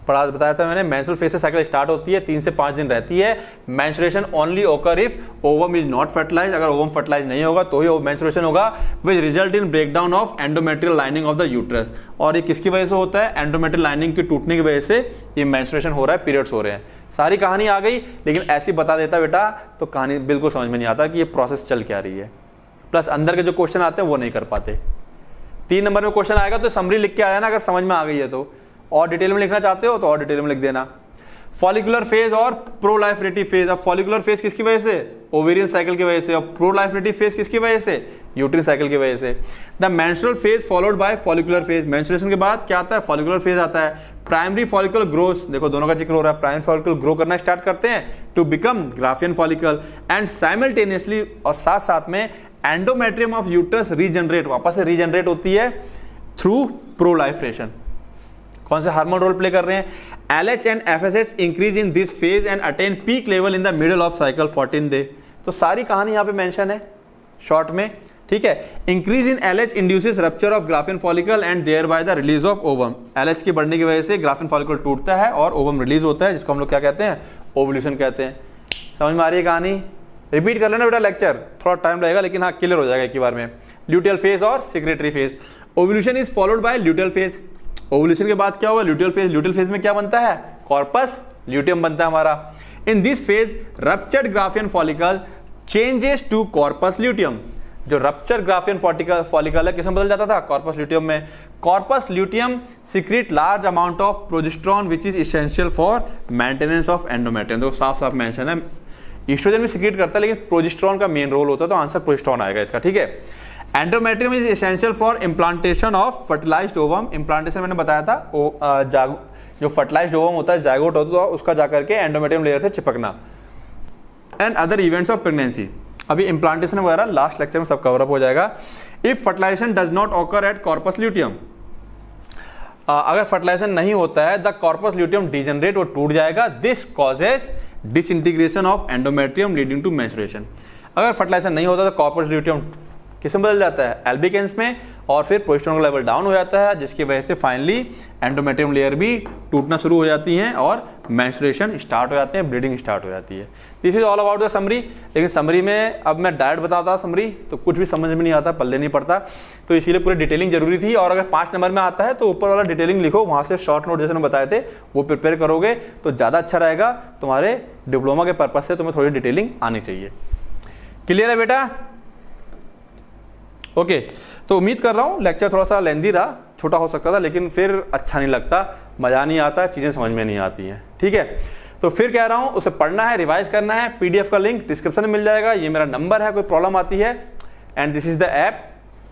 पढ़ा बताया था मैंने मैंसुरल फेज से साइकिल स्टार्ट होती है तीन से पाँच दिन रहती है menstruation only occur if ovum is not fertilize अगर ओवम फर्टिलाइज नहीं होगा तो ही मैंसुरेशन होगा which result in breakdown of endometrial lining of the uterus और ये किसकी वजह से होता है एंडोमेट्रियल लाइनिंग की टूटने की वजह से ये मैंसुरेशन हो रहा है पीरियड्स हो रहे हैं सारी कहानी आ गई लेकिन ऐसी बता देता बेटा तो कहानी बिल्कुल समझ में नहीं आता कि ये प्रोसेस चल क्या रही है प्लस अंदर के जो क्वेश्चन आते हैं वो नहीं कर पाते तीन नंबर में क्वेश्चन आएगा तो समरी लिख के आया ना अगर समझ में आ गई है तो और डिटेल में लिखना चाहते हो तो और डिटेल में लिख देना फॉलिकुलर फेज और प्रो फेज अब फॉलिकुलर फेज किसकी वजह से ओवेरियन साइकिल की वजह से और प्रो फेज किसकी वजह से यूट्रीन साइकिल की वजह से the menstrual phase followed by follicular phase menstruation के बाद क्या आता है फॉलिकुलर फेज आता है प्राइमरी फॉलिकल ग्रोथ देखो दोनों का जिक्र हो रहा है प्राइमरी फॉलिकल ग्रो करना स्टार्ट करते हैं to become Graafian follicle and simultaneously और साथ साथ में एंडोमेट्रियम ऑफ यूट्रस रीजनरेट वापस से रीजनरेट होती है थ्रू प्रोलाइफ्रेशन कौन से हार्मोन रोल प्ले कर रहे हैं L H and F S H increase in this phase and attain peak level in the middle of cycle fourteen day तो सारी कहानी यहां पे मेंशन है शॉर्ट में ठीक है increase in LH H induces rupture of Graafian follicle and thereby the release of ovum LH H के बढ़ने की वजह से ग्राफिन फॉलिकल टूटता है और ओवम रिलीज होता है जिसको हम लोग क्या कहते हैं ओवल्यूशन कहते हैं समझ में आ रही है कहानी रिपीट कर लेना बेटा लेक्चर थोड़ा टाइम लगेगा लेकिन हाँ क्लियर हो जाएगा एक बार में ल्यूटियल फेज और secretory phase ovulation is followed by luteal phase ovulation के बाद क्या हुआ ल्यूटियल फेज ल्यूटियल फेज में क्या बनता है कॉर्पस ल्यूटियम बनता है हमारा in this phase ruptured Graafian follicle changes to corpus luteum जो रप्चर ग्राफियन फॉर्टिकल फॉलिकल है किसमें बदल जाता था कॉर्पस ल्यूटियम में corpus luteum secrete large amount of progesterone which is essential for maintenance of endometrium तो साफ साफ मेंशन है ईस्ट्रोजन भी सीक्रेट करता है लेकिन प्रोजिस्ट्रॉन का मेन रोल होता है तो आंसर प्रोजिस्ट्रॉन आएगा इसका ठीक है endometrium is essential for implantation of fertilize ovum implantation मैंने बताया था ओ, आ, जो फर्टिलाइज ओवम होता है जैगोट होता है तो उसका जाकर के एंडोमेट्रियम लेयर से चिपकना and other events of pregnancy अभी इम्प्लांटेशन वगैरह लास्ट लेक्चर में सब कवरअप हो जाएगा if fertilization does not occur at corpus luteum अगर फर्टिलाइजेशन नहीं होता है द कॉर्पस ल्यूटियम डिजनरेट और टूट जाएगा this causes disintegration of endometrium leading to menstruation अगर फर्टिलाइजेशन नहीं होता तो कॉर्पस ल्यूटियम किसमें बदल जाता है एल्बिकेंस में और फिर प्रोस्टोन का लेवल डाउन हो जाता है जिसकी वजह से फाइनली एंडोमेट्रियम लेयर भी टूटना शुरू हो जाती हैं और मैंसुरेशन स्टार्ट हो जाते हैं ब्लीडिंग स्टार्ट हो जाती है this is all about the summary लेकिन समरी में अब मैं डायरेक्ट बताता हूँ समरी तो कुछ भी समझ में नहीं आता पल्ले नहीं पड़ता तो इसीलिए पूरी डिटेलिंग जरूरी थी और अगर पाँच नंबर में आता है तो ऊपर वाला डिटेलिंग लिखो वहाँ से शॉर्ट नोट जैसे बताए थे वो प्रिपेयर करोगे तो ज़्यादा अच्छा रहेगा तुम्हारे डिप्लोमा के पर्पज़ से तुम्हें थोड़ी डिटेलिंग आनी चाहिए क्लियर है बेटा ओके तो उम्मीद कर रहा हूँ लेक्चर थोड़ा सा लेंदी रहा छोटा हो सकता था लेकिन फिर अच्छा नहीं लगता मज़ा नहीं आता चीज़ें समझ में नहीं आती हैं ठीक है तो फिर कह रहा हूँ उसे पढ़ना है रिवाइज करना है पी का लिंक डिस्क्रिप्शन में मिल जाएगा ये मेरा नंबर है कोई प्रॉब्लम आती है and this is the app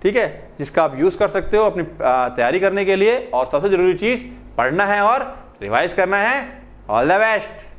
ठीक है जिसका आप यूज़ कर सकते हो अपनी तैयारी करने के लिए और सबसे ज़रूरी चीज़ पढ़ना है और रिवाइज करना है ऑल द बेस्ट